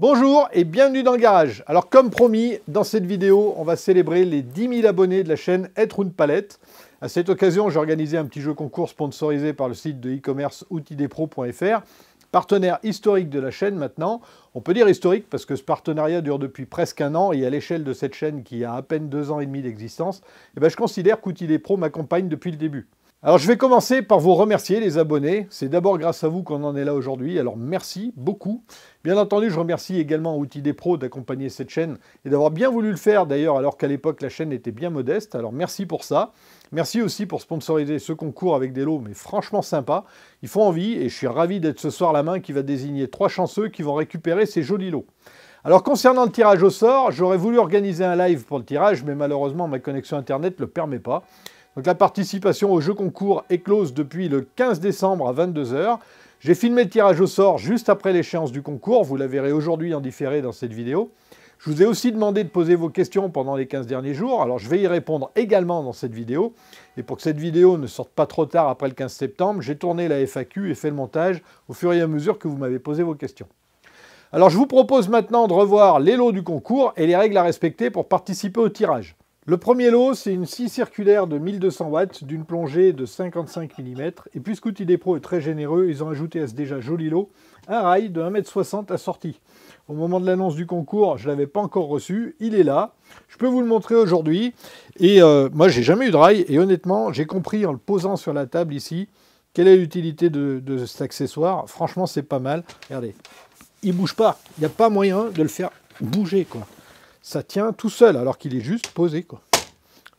Bonjour et bienvenue dans le garage. Alors comme promis, dans cette vidéo, on va célébrer les 10 000 abonnés de la chaîne Être une palette. À cette occasion, j'ai organisé un petit jeu concours sponsorisé par le site de e-commerce outidepro.fr. partenaire historique de la chaîne maintenant. On peut dire historique parce que ce partenariat dure depuis presque un an et à l'échelle de cette chaîne qui a à peine deux ans et demi d'existence, eh ben, je considère des m'accompagne depuis le début. Alors je vais commencer par vous remercier les abonnés. C'est d'abord grâce à vous qu'on en est là aujourd'hui. Alors merci beaucoup. Bien entendu, je remercie également Outil des Pros d'accompagner cette chaîne et d'avoir bien voulu le faire d'ailleurs alors qu'à l'époque la chaîne était bien modeste. Alors merci pour ça. Merci aussi pour sponsoriser ce concours avec des lots, mais franchement sympa. Ils font envie et je suis ravi d'être ce soir la main qui va désigner trois chanceux qui vont récupérer ces jolis lots. Alors concernant le tirage au sort, j'aurais voulu organiser un live pour le tirage, mais malheureusement ma connexion internet ne le permet pas. Donc la participation au jeu concours est close depuis le 15 décembre à 22h. J'ai filmé le tirage au sort juste après l'échéance du concours, vous la verrez aujourd'hui en différé dans cette vidéo. Je vous ai aussi demandé de poser vos questions pendant les 15 derniers jours, alors je vais y répondre également dans cette vidéo. Et pour que cette vidéo ne sorte pas trop tard après le 15 septembre, j'ai tourné la FAQ et fait le montage au fur et à mesure que vous m'avez posé vos questions. Alors je vous propose maintenant de revoir les lots du concours et les règles à respecter pour participer au tirage. Le premier lot, c'est une scie circulaire de 1200 watts d'une plongée de 55 mm. Et puisque Outil Pro est très généreux, ils ont ajouté à ce déjà joli lot un rail de 1m60 assorti. Au moment de l'annonce du concours, je ne l'avais pas encore reçu. Il est là. Je peux vous le montrer aujourd'hui. Et moi, euh, moi, j'ai jamais eu de rail. Et honnêtement, j'ai compris en le posant sur la table ici quelle est l'utilité de, de cet accessoire. Franchement, c'est pas mal. Regardez, il bouge pas. Il n'y a pas moyen de le faire bouger. quoi ça tient tout seul alors qu'il est juste posé. quoi.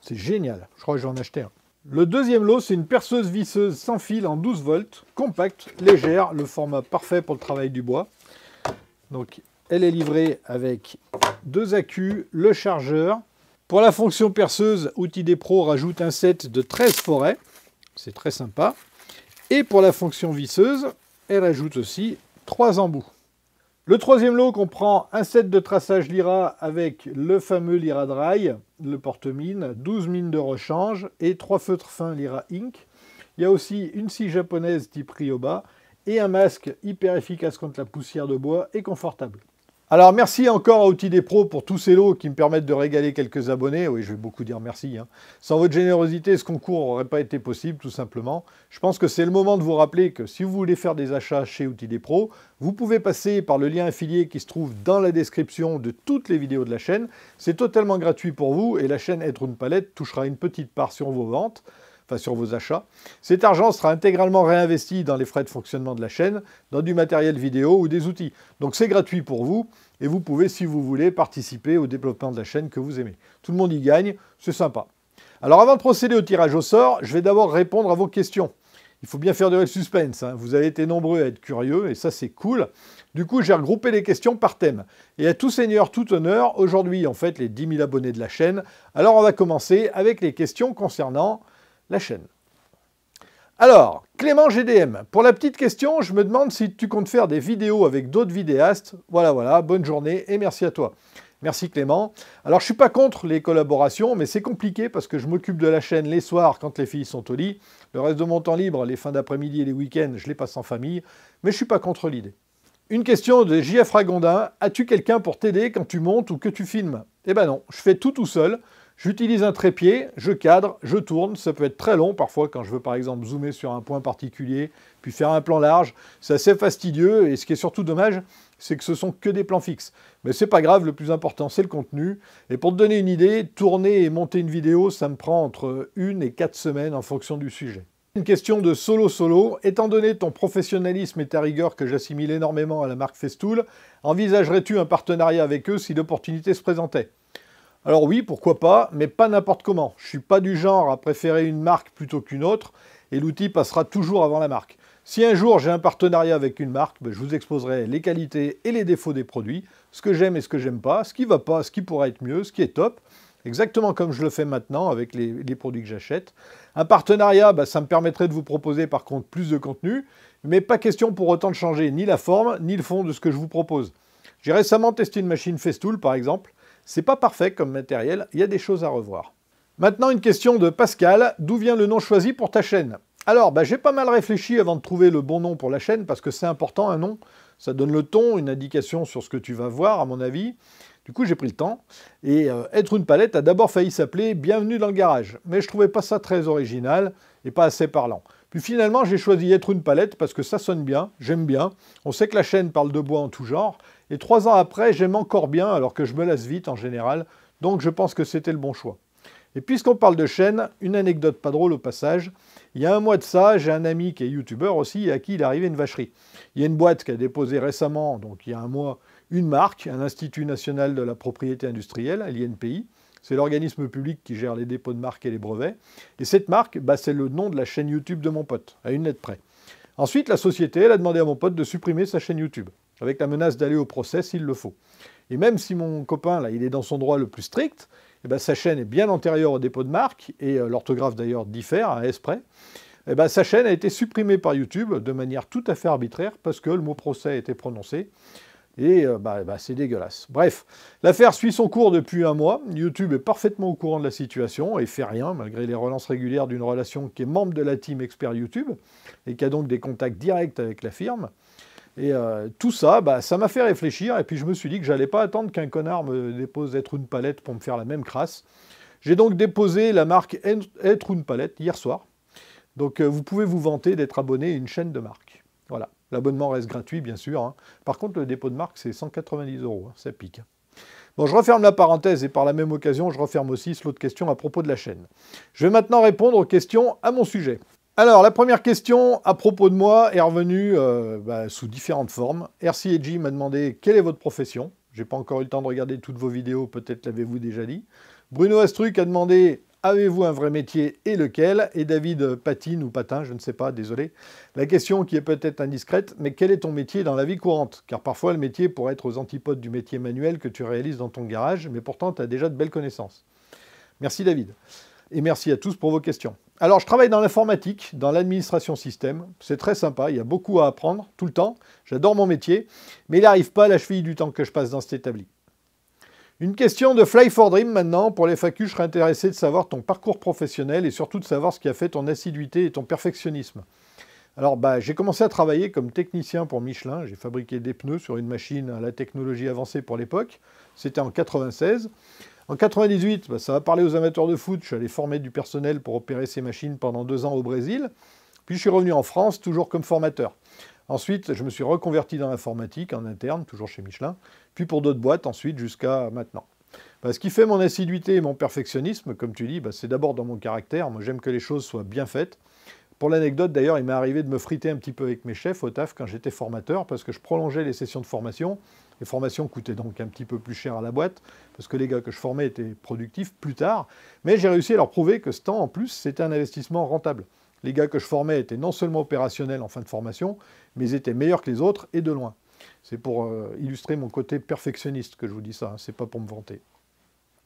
C'est génial, je crois que j'en vais un. Le deuxième lot, c'est une perceuse visseuse sans fil en 12 volts, compacte, légère, le format parfait pour le travail du bois. Donc elle est livrée avec deux accus, le chargeur. Pour la fonction perceuse, Outil Pro rajoute un set de 13 forêts, c'est très sympa. Et pour la fonction visseuse, elle ajoute aussi trois embouts. Le troisième lot comprend un set de traçage Lyra avec le fameux Lyra Dry, le porte-mine, 12 mines de rechange et 3 feutres fins Lyra Inc. Il y a aussi une scie japonaise type Ryoba et un masque hyper efficace contre la poussière de bois et confortable. Alors merci encore à Outil des Pros pour tous ces lots qui me permettent de régaler quelques abonnés. Oui, je vais beaucoup dire merci. Hein. Sans votre générosité, ce concours n'aurait pas été possible, tout simplement. Je pense que c'est le moment de vous rappeler que si vous voulez faire des achats chez Outil des Pros, vous pouvez passer par le lien affilié qui se trouve dans la description de toutes les vidéos de la chaîne. C'est totalement gratuit pour vous et la chaîne Être une Palette touchera une petite part sur vos ventes enfin sur vos achats. Cet argent sera intégralement réinvesti dans les frais de fonctionnement de la chaîne, dans du matériel vidéo ou des outils. Donc c'est gratuit pour vous et vous pouvez, si vous voulez, participer au développement de la chaîne que vous aimez. Tout le monde y gagne, c'est sympa. Alors avant de procéder au tirage au sort, je vais d'abord répondre à vos questions. Il faut bien faire du suspense, hein. vous avez été nombreux à être curieux et ça c'est cool. Du coup, j'ai regroupé les questions par thème. Et à tout seigneur, tout honneur, aujourd'hui en fait les 10 000 abonnés de la chaîne. Alors on va commencer avec les questions concernant la chaîne. Alors, Clément GDM, pour la petite question, je me demande si tu comptes faire des vidéos avec d'autres vidéastes. Voilà, voilà, bonne journée et merci à toi. Merci Clément. Alors, je suis pas contre les collaborations, mais c'est compliqué parce que je m'occupe de la chaîne les soirs quand les filles sont au lit. Le reste de mon temps libre, les fins d'après-midi et les week-ends, je les passe en famille, mais je ne suis pas contre l'idée. Une question de JF Ragondin. As-tu quelqu'un pour t'aider quand tu montes ou que tu filmes Eh ben non, je fais tout tout seul. J'utilise un trépied, je cadre, je tourne, ça peut être très long parfois quand je veux par exemple zoomer sur un point particulier, puis faire un plan large, c'est assez fastidieux et ce qui est surtout dommage, c'est que ce sont que des plans fixes. Mais c'est pas grave, le plus important c'est le contenu. Et pour te donner une idée, tourner et monter une vidéo, ça me prend entre une et quatre semaines en fonction du sujet. Une question de solo solo. Étant donné ton professionnalisme et ta rigueur que j'assimile énormément à la marque Festool, envisagerais-tu un partenariat avec eux si l'opportunité se présentait alors oui, pourquoi pas, mais pas n'importe comment. Je ne suis pas du genre à préférer une marque plutôt qu'une autre, et l'outil passera toujours avant la marque. Si un jour j'ai un partenariat avec une marque, ben, je vous exposerai les qualités et les défauts des produits, ce que j'aime et ce que j'aime pas, ce qui va pas, ce qui pourrait être mieux, ce qui est top, exactement comme je le fais maintenant avec les, produits que j'achète. Un partenariat, ben, ça me permettrait de vous proposer par contre plus de contenu, mais pas question pour autant de changer ni la forme ni le fond de ce que je vous propose. J'ai récemment testé une machine Festool par exemple, c'est pas parfait comme matériel, il y a des choses à revoir. Maintenant, une question de Pascal. D'où vient le nom choisi pour ta chaîne Alors, bah, j'ai pas mal réfléchi avant de trouver le bon nom pour la chaîne, parce que c'est important un nom. Ça donne le ton, une indication sur ce que tu vas voir, à mon avis. Du coup, j'ai pris le temps. Et euh, Être une palette a d'abord failli s'appeler Bienvenue dans le garage. Mais je trouvais pas ça très original et pas assez parlant. Puis finalement, j'ai choisi Être une palette parce que ça sonne bien, j'aime bien. On sait que la chaîne parle de bois en tout genre et trois ans après, j'aime encore bien, alors que je me lasse vite en général, donc je pense que c'était le bon choix. Et puisqu'on parle de chaîne, une anecdote pas drôle au passage. Il y a un mois de ça, j'ai un ami qui est youtubeur aussi et à qui il est arrivé une vacherie. Il y a une boîte qui a déposé récemment, donc il y a un mois, une marque, un Institut national de la propriété industrielle, l'INPI. C'est l'organisme public qui gère les dépôts de marques et les brevets. Et cette marque, bah, c'est le nom de la chaîne YouTube de mon pote, à une lettre près. Ensuite, la société, elle a demandé à mon pote de supprimer sa chaîne YouTube avec la menace d'aller au procès s'il le faut. Et même si mon copain, là, il est dans son droit le plus strict, eh ben, sa chaîne est bien antérieure au dépôt de marque, et euh, l'orthographe d'ailleurs diffère à hein, esprit, eh ben, sa chaîne a été supprimée par YouTube de manière tout à fait arbitraire parce que le mot procès a été prononcé. Et euh, bah, eh ben, c'est dégueulasse. Bref, l'affaire suit son cours depuis un mois. YouTube est parfaitement au courant de la situation et fait rien, malgré les relances régulières d'une relation qui est membre de la team expert YouTube et qui a donc des contacts directs avec la firme. Et euh, tout ça, bah, ça m'a fait réfléchir. Et puis je me suis dit que j'allais pas attendre qu'un connard me dépose être une palette pour me faire la même crasse. J'ai donc déposé la marque être une palette hier soir. Donc euh, vous pouvez vous vanter d'être abonné à une chaîne de marque. Voilà. L'abonnement reste gratuit, bien sûr. Hein. Par contre, le dépôt de marque, c'est 190 euros. Hein. Ça pique. Bon, je referme la parenthèse et par la même occasion, je referme aussi l'autre question à propos de la chaîne. Je vais maintenant répondre aux questions à mon sujet. Alors, la première question à propos de moi est revenue euh, bah, sous différentes formes. RCEG m'a demandé quelle est votre profession. Je n'ai pas encore eu le temps de regarder toutes vos vidéos, peut-être l'avez-vous déjà dit. Bruno Astruc a demandé avez-vous un vrai métier et lequel Et David Patine ou Patin, je ne sais pas, désolé. La question qui est peut-être indiscrète, mais quel est ton métier dans la vie courante Car parfois le métier pourrait être aux antipodes du métier manuel que tu réalises dans ton garage, mais pourtant tu as déjà de belles connaissances. Merci David. Et merci à tous pour vos questions. Alors, je travaille dans l'informatique, dans l'administration système. C'est très sympa, il y a beaucoup à apprendre, tout le temps. J'adore mon métier, mais il n'arrive pas à la cheville du temps que je passe dans cet établi. Une question de Fly 4 Dream maintenant. Pour les FAQ, je serais intéressé de savoir ton parcours professionnel et surtout de savoir ce qui a fait ton assiduité et ton perfectionnisme. Alors, bah, j'ai commencé à travailler comme technicien pour Michelin. J'ai fabriqué des pneus sur une machine à la technologie avancée pour l'époque. C'était en 1996. En 98, bah, ça va parler aux amateurs de foot. Je suis allé former du personnel pour opérer ces machines pendant deux ans au Brésil. Puis je suis revenu en France, toujours comme formateur. Ensuite, je me suis reconverti dans l'informatique en interne, toujours chez Michelin, puis pour d'autres boîtes ensuite jusqu'à maintenant. Bah, ce qui fait mon assiduité et mon perfectionnisme, comme tu dis, bah, c'est d'abord dans mon caractère. Moi, j'aime que les choses soient bien faites. Pour l'anecdote, d'ailleurs, il m'est arrivé de me friter un petit peu avec mes chefs au taf quand j'étais formateur, parce que je prolongeais les sessions de formation les formations coûtaient donc un petit peu plus cher à la boîte, parce que les gars que je formais étaient productifs plus tard. Mais j'ai réussi à leur prouver que ce temps, en plus, c'était un investissement rentable. Les gars que je formais étaient non seulement opérationnels en fin de formation, mais étaient meilleurs que les autres et de loin. C'est pour euh, illustrer mon côté perfectionniste que je vous dis ça, hein, c'est pas pour me vanter.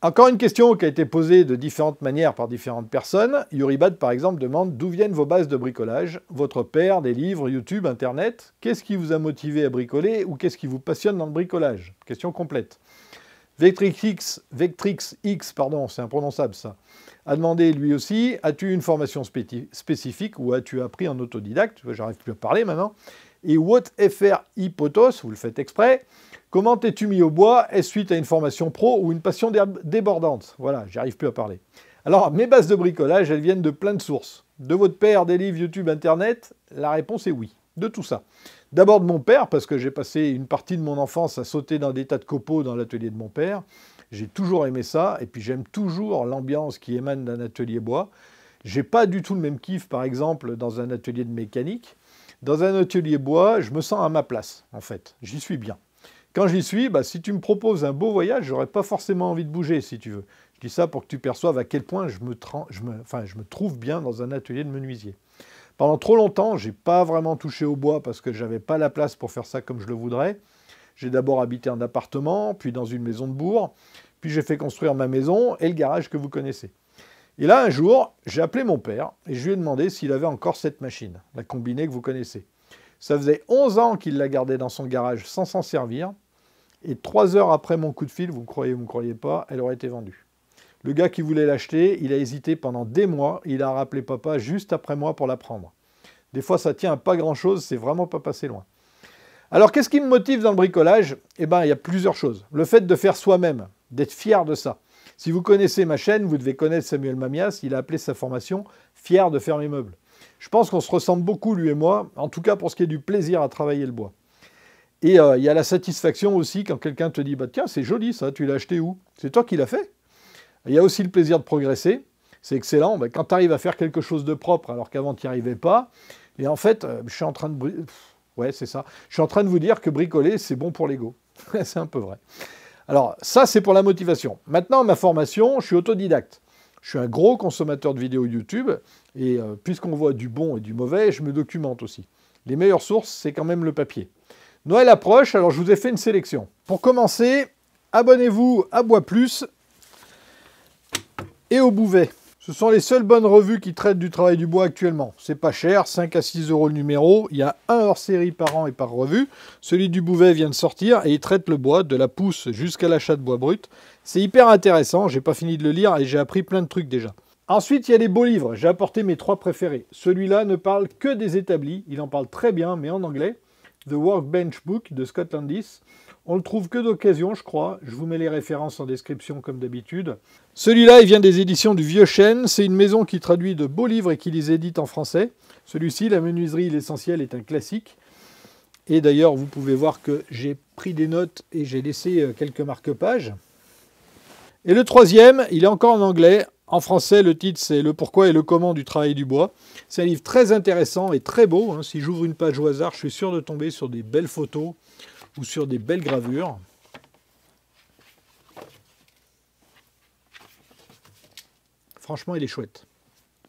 Encore une question qui a été posée de différentes manières par différentes personnes. Yuribad par exemple, demande d'où viennent vos bases de bricolage Votre père, des livres, YouTube, Internet Qu'est-ce qui vous a motivé à bricoler ou qu'est-ce qui vous passionne dans le bricolage Question complète. Vectrix X, Vectrix X pardon, c'est imprononçable ça, a demandé lui aussi As-tu une formation spécifique ou as-tu appris en autodidacte J'arrive plus à parler maintenant et what fr hypotos, vous le faites exprès. Comment t'es-tu mis au bois Est-ce suite à une formation pro ou une passion débordante Voilà, j'arrive plus à parler. Alors, mes bases de bricolage, elles viennent de plein de sources. De votre père, des livres, YouTube, Internet La réponse est oui, de tout ça. D'abord de mon père, parce que j'ai passé une partie de mon enfance à sauter dans des tas de copeaux dans l'atelier de mon père. J'ai toujours aimé ça, et puis j'aime toujours l'ambiance qui émane d'un atelier bois. J'ai pas du tout le même kiff, par exemple, dans un atelier de mécanique. Dans un atelier bois, je me sens à ma place, en fait. J'y suis bien. Quand j'y suis, bah, si tu me proposes un beau voyage, j'aurais pas forcément envie de bouger, si tu veux. Je dis ça pour que tu perçoives à quel point je me, trouve bien dans un atelier de menuisier. Pendant trop longtemps, j'ai pas vraiment touché au bois parce que je n'avais pas la place pour faire ça comme je le voudrais. J'ai d'abord habité un appartement, puis dans une maison de bourg, puis j'ai fait construire ma maison et le garage que vous connaissez. Et là, un jour, j'ai appelé mon père et je lui ai demandé s'il avait encore cette machine, la combinée que vous connaissez. Ça faisait 11 ans qu'il la gardait dans son garage sans s'en servir. Et trois heures après mon coup de fil, vous me croyez ou vous me croyez pas, elle aurait été vendue. Le gars qui voulait l'acheter, il a hésité pendant des mois. Il a rappelé papa juste après moi pour la prendre. Des fois, ça tient à pas grand-chose, c'est vraiment pas passé loin. Alors, qu'est-ce qui me motive dans le bricolage Eh bien, il y a plusieurs choses. Le fait de faire soi-même, d'être fier de ça. Si vous connaissez ma chaîne, vous devez connaître Samuel Mamias, il a appelé sa formation Fier de faire mes meubles. Je pense qu'on se ressemble beaucoup, lui et moi, en tout cas pour ce qui est du plaisir à travailler le bois. Et euh, il y a la satisfaction aussi quand quelqu'un te dit bah, Tiens, c'est joli ça, tu l'as acheté où C'est toi qui l'as fait. Il y a aussi le plaisir de progresser, c'est excellent. Bah, quand tu arrives à faire quelque chose de propre alors qu'avant tu n'y arrivais pas, et en fait, euh, je suis en train de. ouais, c'est ça. Je suis en train de vous dire que bricoler, c'est bon pour l'ego. c'est un peu vrai. Alors ça, c'est pour la motivation. Maintenant, ma formation, je suis autodidacte. Je suis un gros consommateur de vidéos YouTube, et euh, puisqu'on voit du bon et du mauvais, je me documente aussi. Les meilleures sources, c'est quand même le papier. Noël approche, alors je vous ai fait une sélection. Pour commencer, abonnez-vous à Bois Plus et au Bouvet. Ce sont les seules bonnes revues qui traitent du travail du bois actuellement. C'est pas cher, 5 à 6 euros le numéro. Il y a un hors série par an et par revue. Celui du Bouvet vient de sortir et il traite le bois, de la pousse jusqu'à l'achat de bois brut. C'est hyper intéressant, j'ai pas fini de le lire et j'ai appris plein de trucs déjà. Ensuite, il y a les beaux livres. J'ai apporté mes trois préférés. Celui-là ne parle que des établis. Il en parle très bien, mais en anglais. The Workbench Book de Scott on le trouve que d'occasion, je crois. Je vous mets les références en description comme d'habitude. Celui-là, il vient des éditions du Vieux Chêne. C'est une maison qui traduit de beaux livres et qui les édite en français. Celui-ci, La menuiserie, l'essentiel, est un classique. Et d'ailleurs, vous pouvez voir que j'ai pris des notes et j'ai laissé euh, quelques marque-pages. Et le troisième, il est encore en anglais. En français, le titre, c'est Le pourquoi et le comment du travail du bois. C'est un livre très intéressant et très beau. Hein. Si j'ouvre une page au hasard, je suis sûr de tomber sur des belles photos ou sur des belles gravures. Franchement, il est chouette.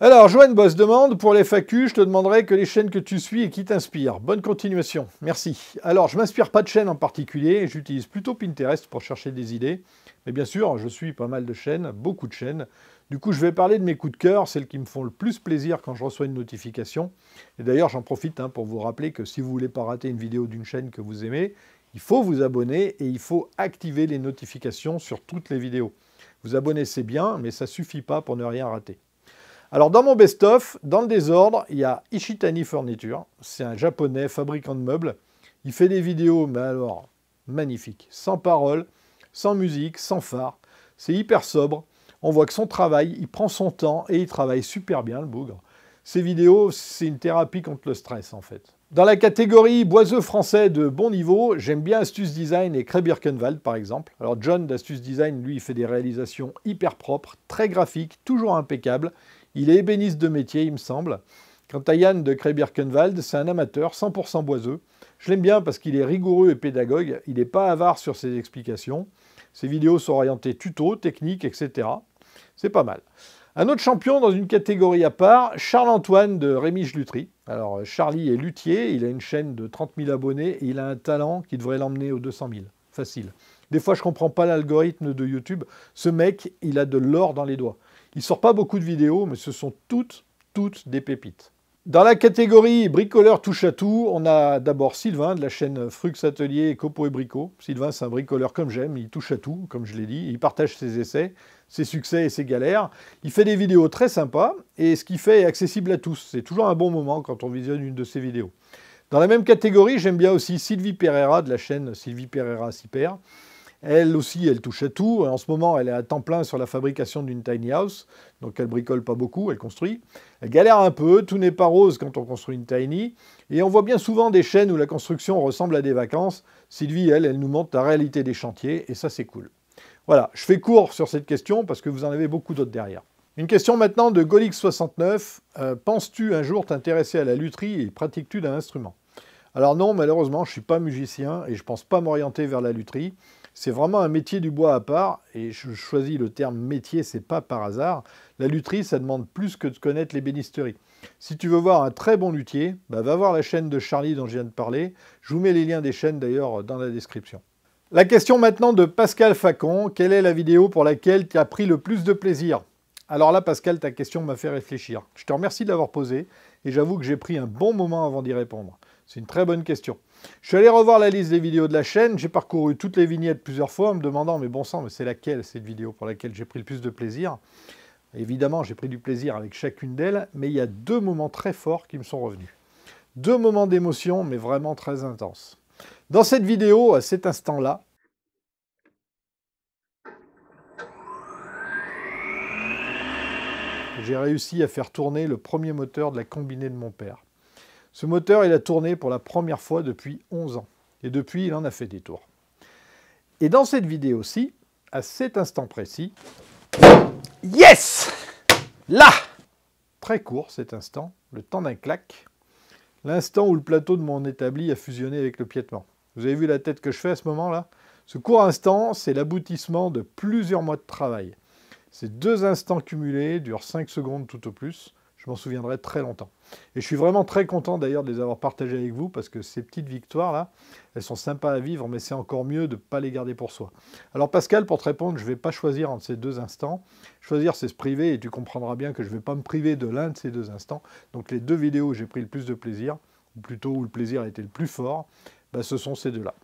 Alors, Joanne Boss demande, pour les FAQ, je te demanderai que les chaînes que tu suis et qui t'inspirent. Bonne continuation, merci. Alors, je m'inspire pas de chaîne en particulier, j'utilise plutôt Pinterest pour chercher des idées. Mais bien sûr, je suis pas mal de chaînes, beaucoup de chaînes. Du coup, je vais parler de mes coups de cœur, celles qui me font le plus plaisir quand je reçois une notification. Et d'ailleurs, j'en profite hein, pour vous rappeler que si vous voulez pas rater une vidéo d'une chaîne que vous aimez, il faut vous abonner et il faut activer les notifications sur toutes les vidéos. Vous abonner, c'est bien, mais ça ne suffit pas pour ne rien rater. Alors, dans mon best-of, dans le désordre, il y a Ishitani Furniture. C'est un japonais fabricant de meubles. Il fait des vidéos, mais alors, magnifiques. Sans parole, sans musique, sans phare. C'est hyper sobre. On voit que son travail, il prend son temps et il travaille super bien, le bougre. Ces vidéos, c'est une thérapie contre le stress en fait. Dans la catégorie boiseux français de bon niveau, j'aime bien Astuce Design et Krebirkenwald, par exemple. Alors John d'Astuce Design, lui, fait des réalisations hyper propres, très graphiques, toujours impeccables. Il est ébéniste de métier, il me semble. Quant à Yann de Krebirkenwald, c'est un amateur 100% boiseux. Je l'aime bien parce qu'il est rigoureux et pédagogue, il n'est pas avare sur ses explications. Ses vidéos sont orientées tuto, technique, etc. C'est pas mal. Un autre champion dans une catégorie à part, Charles-Antoine de Rémi Jelutri. Alors, euh, Charlie est luthier, il a une chaîne de 30 000 abonnés et il a un talent qui devrait l'emmener aux 200 000. Facile. Des fois, je ne comprends pas l'algorithme de YouTube. Ce mec, il a de l'or dans les doigts. Il sort pas beaucoup de vidéos, mais ce sont toutes, toutes des pépites. Dans la catégorie bricoleur touche à tout, on a d'abord Sylvain de la chaîne Frux Atelier, Copo et Brico. Sylvain, c'est un bricoleur comme j'aime, il touche à tout, comme je l'ai dit, il partage ses essais ses succès et ses galères. Il fait des vidéos très sympas et ce qu'il fait est accessible à tous. C'est toujours un bon moment quand on visionne une de ses vidéos. Dans la même catégorie, j'aime bien aussi Sylvie Pereira de la chaîne Sylvie Pereira Cyper. Elle aussi, elle touche à tout. et En ce moment, elle est à temps plein sur la fabrication d'une tiny house. Donc, elle bricole pas beaucoup, elle construit. Elle galère un peu, tout n'est pas rose quand on construit une tiny. Et on voit bien souvent des chaînes où la construction ressemble à des vacances. Sylvie, elle, elle nous montre la réalité des chantiers et ça, c'est cool. Voilà, je fais court sur cette question parce que vous en avez beaucoup d'autres derrière. Une question maintenant de Golix69. Euh, penses-tu un jour t'intéresser à la lutherie et pratiques-tu d'un instrument Alors non, malheureusement, je ne suis pas musicien et je ne pense pas m'orienter vers la lutherie. C'est vraiment un métier du bois à part, et je choisis le terme métier, c'est pas par hasard. La lutherie, ça demande plus que de connaître les bénisteries. Si tu veux voir un très bon luthier, bah, va voir la chaîne de Charlie dont je viens de parler. Je vous mets les liens des chaînes d'ailleurs dans la description. La question maintenant de Pascal Facon, quelle est la vidéo pour laquelle tu as pris le plus de plaisir Alors là Pascal, ta question m'a fait réfléchir. Je te remercie de l'avoir posée et j'avoue que j'ai pris un bon moment avant d'y répondre. C'est une très bonne question. Je suis allé revoir la liste des vidéos de la chaîne, j'ai parcouru toutes les vignettes plusieurs fois en me demandant mais bon sang, mais c'est laquelle cette vidéo pour laquelle j'ai pris le plus de plaisir Évidemment, j'ai pris du plaisir avec chacune d'elles, mais il y a deux moments très forts qui me sont revenus. Deux moments d'émotion, mais vraiment très intenses. Dans cette vidéo, à euh, cet instant-là, j'ai réussi à faire tourner le premier moteur de la combinée de mon père. Ce moteur, il a tourné pour la première fois depuis 11 ans. Et depuis, il en a fait des tours. Et dans cette vidéo-ci, à cet instant précis, yes Là Très court cet instant, le temps d'un claque, L'instant où le plateau de mon établi a fusionné avec le piétement. Vous avez vu la tête que je fais à ce moment-là Ce court instant, c'est l'aboutissement de plusieurs mois de travail. Ces deux instants cumulés durent 5 secondes tout au plus. Je m'en souviendrai très longtemps. Et je suis vraiment très content d'ailleurs de les avoir partagées avec vous parce que ces petites victoires-là, elles sont sympas à vivre, mais c'est encore mieux de ne pas les garder pour soi. Alors Pascal, pour te répondre, je ne vais pas choisir entre ces deux instants. Choisir, c'est se priver et tu comprendras bien que je ne vais pas me priver de l'un de ces deux instants. Donc les deux vidéos où j'ai pris le plus de plaisir, ou plutôt où le plaisir a été le plus fort, bah, ce sont ces deux-là.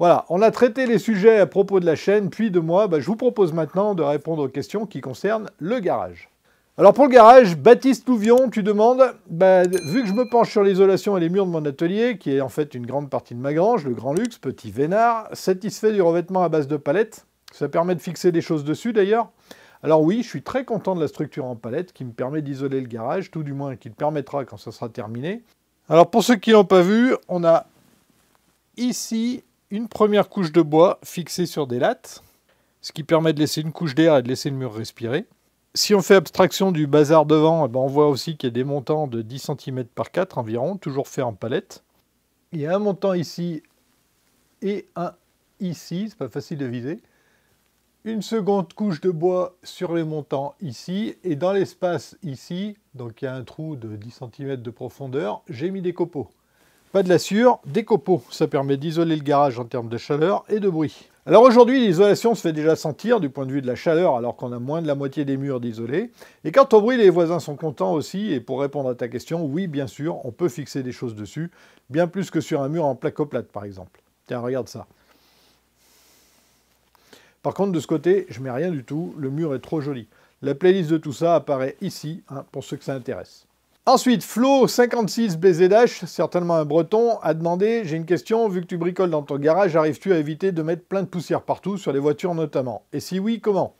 Voilà, on a traité les sujets à propos de la chaîne, puis de moi. Bah, je vous propose maintenant de répondre aux questions qui concernent le garage. Alors pour le garage, Baptiste Louvion, tu demandes, bah, vu que je me penche sur l'isolation et les murs de mon atelier, qui est en fait une grande partie de ma grange, le grand luxe, petit vénard, satisfait du revêtement à base de palette, ça permet de fixer des choses dessus d'ailleurs. Alors oui, je suis très content de la structure en palette qui me permet d'isoler le garage, tout du moins qui le permettra quand ça sera terminé. Alors pour ceux qui l'ont pas vu, on a ici une première couche de bois fixée sur des lattes, ce qui permet de laisser une couche d'air et de laisser le mur respirer si on fait abstraction du bazar devant, eh ben, on voit aussi qu'il y a des montants de 10 cm par 4 environ, toujours fait en palette. Il y a un montant ici et un ici, c'est pas facile de viser. Une seconde couche de bois sur les montants ici, et dans l'espace ici, donc il y a un trou de 10 cm de profondeur, j'ai mis des copeaux. Pas de la lassure, des copeaux. Ça permet d'isoler le garage en termes de chaleur et de bruit. Alors aujourd'hui, l'isolation se fait déjà sentir du point de vue de la chaleur, alors qu'on a moins de la moitié des murs d'isolés. Et quant au bruit, les voisins sont contents aussi. Et pour répondre à ta question, oui, bien sûr, on peut fixer des choses dessus, bien plus que sur un mur en placoplate, par exemple. Tiens, regarde ça. Par contre, de ce côté, je mets rien du tout. Le mur est trop joli. La playlist de tout ça apparaît ici, hein, pour ceux que ça intéresse. Ensuite, Flo56BZH, certainement un breton, a demandé « J'ai une question, vu que tu bricoles dans ton garage, arrives-tu à éviter de mettre plein de poussière partout, sur les voitures notamment Et si oui, comment ?»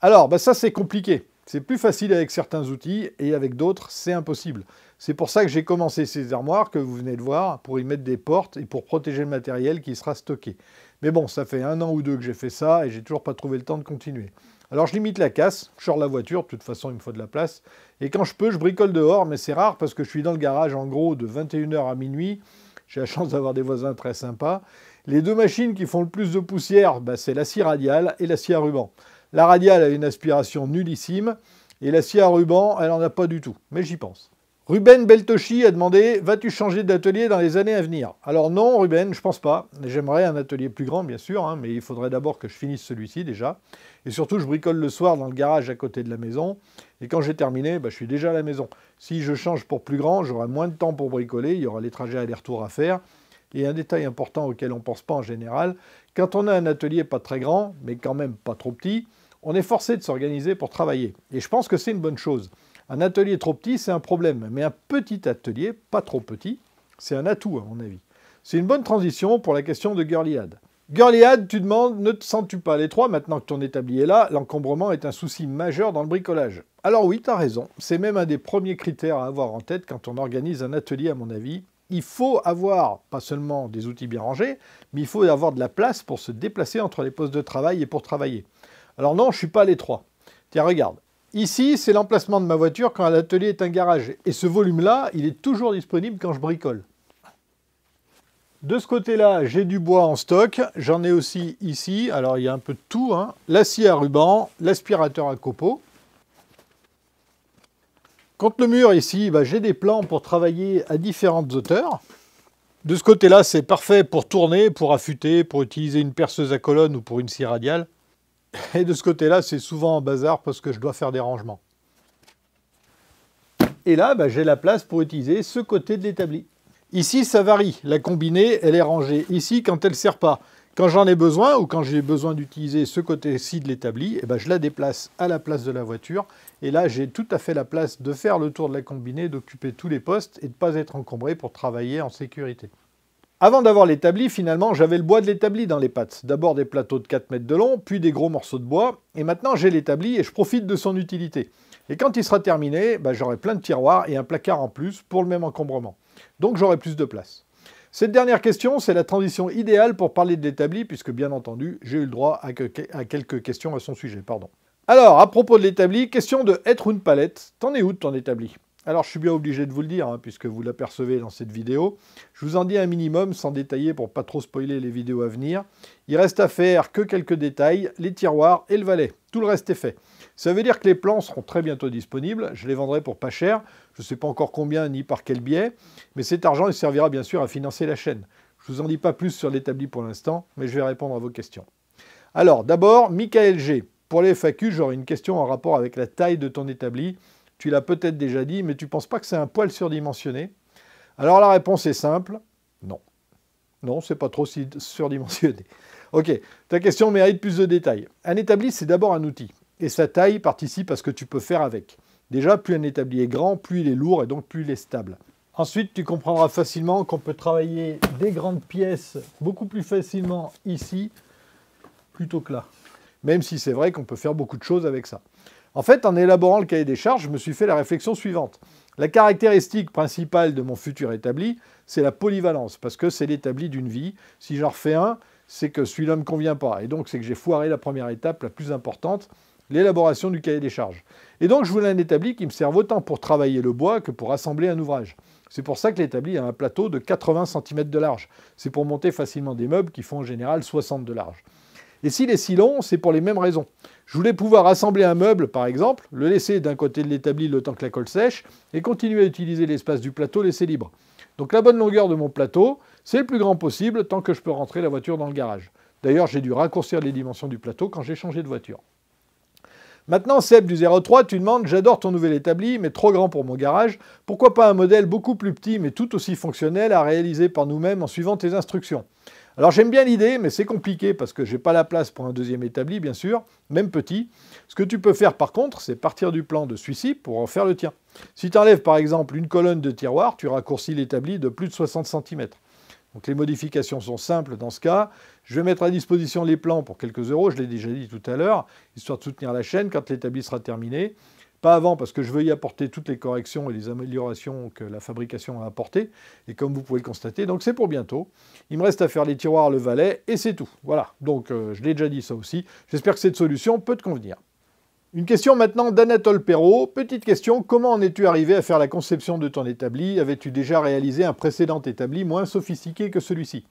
Alors, bah ça c'est compliqué. C'est plus facile avec certains outils et avec d'autres, c'est impossible. C'est pour ça que j'ai commencé ces armoires que vous venez de voir pour y mettre des portes et pour protéger le matériel qui sera stocké. Mais bon, ça fait un an ou deux que j'ai fait ça et j'ai toujours pas trouvé le temps de continuer. Alors je limite la casse, je sors la voiture, de toute façon il me faut de la place. Et quand je peux, je bricole dehors, mais c'est rare parce que je suis dans le garage en gros de 21h à minuit. J'ai la chance d'avoir des voisins très sympas. Les deux machines qui font le plus de poussière, bah, c'est la scie radiale et la scie à ruban. La radiale a une aspiration nullissime et la scie à ruban, elle n'en a pas du tout, mais j'y pense. Ruben Beltoshi a demandé Vas-tu changer d'atelier dans les années à venir Alors non, Ruben, je pense pas. J'aimerais un atelier plus grand, bien sûr, hein, mais il faudrait d'abord que je finisse celui-ci déjà. Et surtout, je bricole le soir dans le garage à côté de la maison. Et quand j'ai terminé, bah, je suis déjà à la maison. Si je change pour plus grand, j'aurai moins de temps pour bricoler. Il y aura les trajets aller-retour à faire. Et un détail important auquel on ne pense pas en général, quand on a un atelier pas très grand, mais quand même pas trop petit, on est forcé de s'organiser pour travailler. Et je pense que c'est une bonne chose. Un atelier trop petit, c'est un problème. Mais un petit atelier, pas trop petit, c'est un atout à mon avis. C'est une bonne transition pour la question de Gurliad. Girliad, tu demandes, ne te sens-tu pas à l'étroit maintenant que ton établi est là L'encombrement est un souci majeur dans le bricolage. Alors oui, t'as raison. C'est même un des premiers critères à avoir en tête quand on organise un atelier, à mon avis. Il faut avoir, pas seulement des outils bien rangés, mais il faut avoir de la place pour se déplacer entre les postes de travail et pour travailler. Alors non, je suis pas à l'étroit. Tiens, regarde. Ici, c'est l'emplacement de ma voiture quand l'atelier est un garage. Et ce volume-là, il est toujours disponible quand je bricole. De ce côté-là, j'ai du bois en stock. J'en ai aussi ici. Alors, il y a un peu de tout. Hein. La scie à ruban, l'aspirateur à copeaux. Contre le mur, ici, bah, j'ai des plans pour travailler à différentes hauteurs. De ce côté-là, c'est parfait pour tourner, pour affûter, pour utiliser une perceuse à colonne ou pour une scie radiale. Et de ce côté-là, c'est souvent un bazar parce que je dois faire des rangements. Et là, bah, j'ai la place pour utiliser ce côté de l'établi. Ici, ça varie. La combinée, elle est rangée ici quand elle ne sert pas. Quand j'en ai besoin ou quand j'ai besoin d'utiliser ce côté-ci de l'établi, eh ben, je la déplace à la place de la voiture. Et là, j'ai tout à fait la place de faire le tour de la combinée, d'occuper tous les postes et de ne pas être encombré pour travailler en sécurité. Avant d'avoir l'établi, finalement, j'avais le bois de l'établi dans les pattes. D'abord des plateaux de 4 mètres de long, puis des gros morceaux de bois. Et maintenant, j'ai l'établi et je profite de son utilité. Et quand il sera terminé, ben, j'aurai plein de tiroirs et un placard en plus pour le même encombrement. Donc j'aurai plus de place. Cette dernière question, c'est la transition idéale pour parler de l'établi, puisque bien entendu, j'ai eu le droit à, quelques questions à son sujet. Pardon. Alors, à propos de l'établi, question de être une palette. T'en es où de ton établi Alors, je suis bien obligé de vous le dire, hein, puisque vous l'apercevez dans cette vidéo. Je vous en dis un minimum, sans détailler pour pas trop spoiler les vidéos à venir. Il reste à faire que quelques détails, les tiroirs et le valet. Tout le reste est fait. Ça veut dire que les plans seront très bientôt disponibles. Je les vendrai pour pas cher. Je ne sais pas encore combien ni par quel biais. Mais cet argent, il servira bien sûr à financer la chaîne. Je ne vous en dis pas plus sur l'établi pour l'instant, mais je vais répondre à vos questions. Alors, d'abord, Michael G. Pour les FAQ, j'aurais une question en rapport avec la taille de ton établi. Tu l'as peut-être déjà dit, mais tu ne penses pas que c'est un poil surdimensionné Alors la réponse est simple, non. Non, c'est pas trop surdimensionné. Ok, ta question mérite plus de détails. Un établi, c'est d'abord un outil et sa taille participe à ce que tu peux faire avec. Déjà, plus un établi est grand, plus il est lourd et donc plus il est stable. Ensuite, tu comprendras facilement qu'on peut travailler des grandes pièces beaucoup plus facilement ici plutôt que là. Même si c'est vrai qu'on peut faire beaucoup de choses avec ça. En fait, en élaborant le cahier des charges, je me suis fait la réflexion suivante. La caractéristique principale de mon futur établi, c'est la polyvalence, parce que c'est l'établi d'une vie. Si j'en refais un, c'est que celui-là ne me convient pas. Et donc, c'est que j'ai foiré la première étape la plus importante, l'élaboration du cahier des charges. Et donc je voulais un établi qui me serve autant pour travailler le bois que pour assembler un ouvrage. C'est pour ça que l'établi a un plateau de 80 cm de large. C'est pour monter facilement des meubles qui font en général 60 de large. Et s'il est si long, c'est pour les mêmes raisons. Je voulais pouvoir assembler un meuble, par exemple, le laisser d'un côté de l'établi le temps que la colle sèche, et continuer à utiliser l'espace du plateau laissé libre. Donc la bonne longueur de mon plateau, c'est le plus grand possible tant que je peux rentrer la voiture dans le garage. D'ailleurs, j'ai dû raccourcir les dimensions du plateau quand j'ai changé de voiture. Maintenant, Seb du 03, tu demandes J'adore ton nouvel établi, mais trop grand pour mon garage. Pourquoi pas un modèle beaucoup plus petit, mais tout aussi fonctionnel à réaliser par nous-mêmes en suivant tes instructions alors j'aime bien l'idée, mais c'est compliqué parce que j'ai pas la place pour un deuxième établi, bien sûr, même petit. Ce que tu peux faire par contre, c'est partir du plan de celui-ci pour en faire le tien. Si tu enlèves par exemple une colonne de tiroir, tu raccourcis l'établi de plus de 60 cm. Donc les modifications sont simples dans ce cas. Je vais mettre à disposition les plans pour quelques euros, je l'ai déjà dit tout à l'heure, histoire de soutenir la chaîne quand l'établi sera terminé. Pas avant, parce que je veux y apporter toutes les corrections et les améliorations que la fabrication a apportées, et comme vous pouvez le constater, donc c'est pour bientôt. Il me reste à faire les tiroirs, le valet, et c'est tout. Voilà, donc euh, je l'ai déjà dit ça aussi. J'espère que cette solution peut te convenir. Une question maintenant d'Anatole Perrault. Petite question, comment en es-tu arrivé à faire la conception de ton établi Avais-tu déjà réalisé un précédent établi moins sophistiqué que celui-ci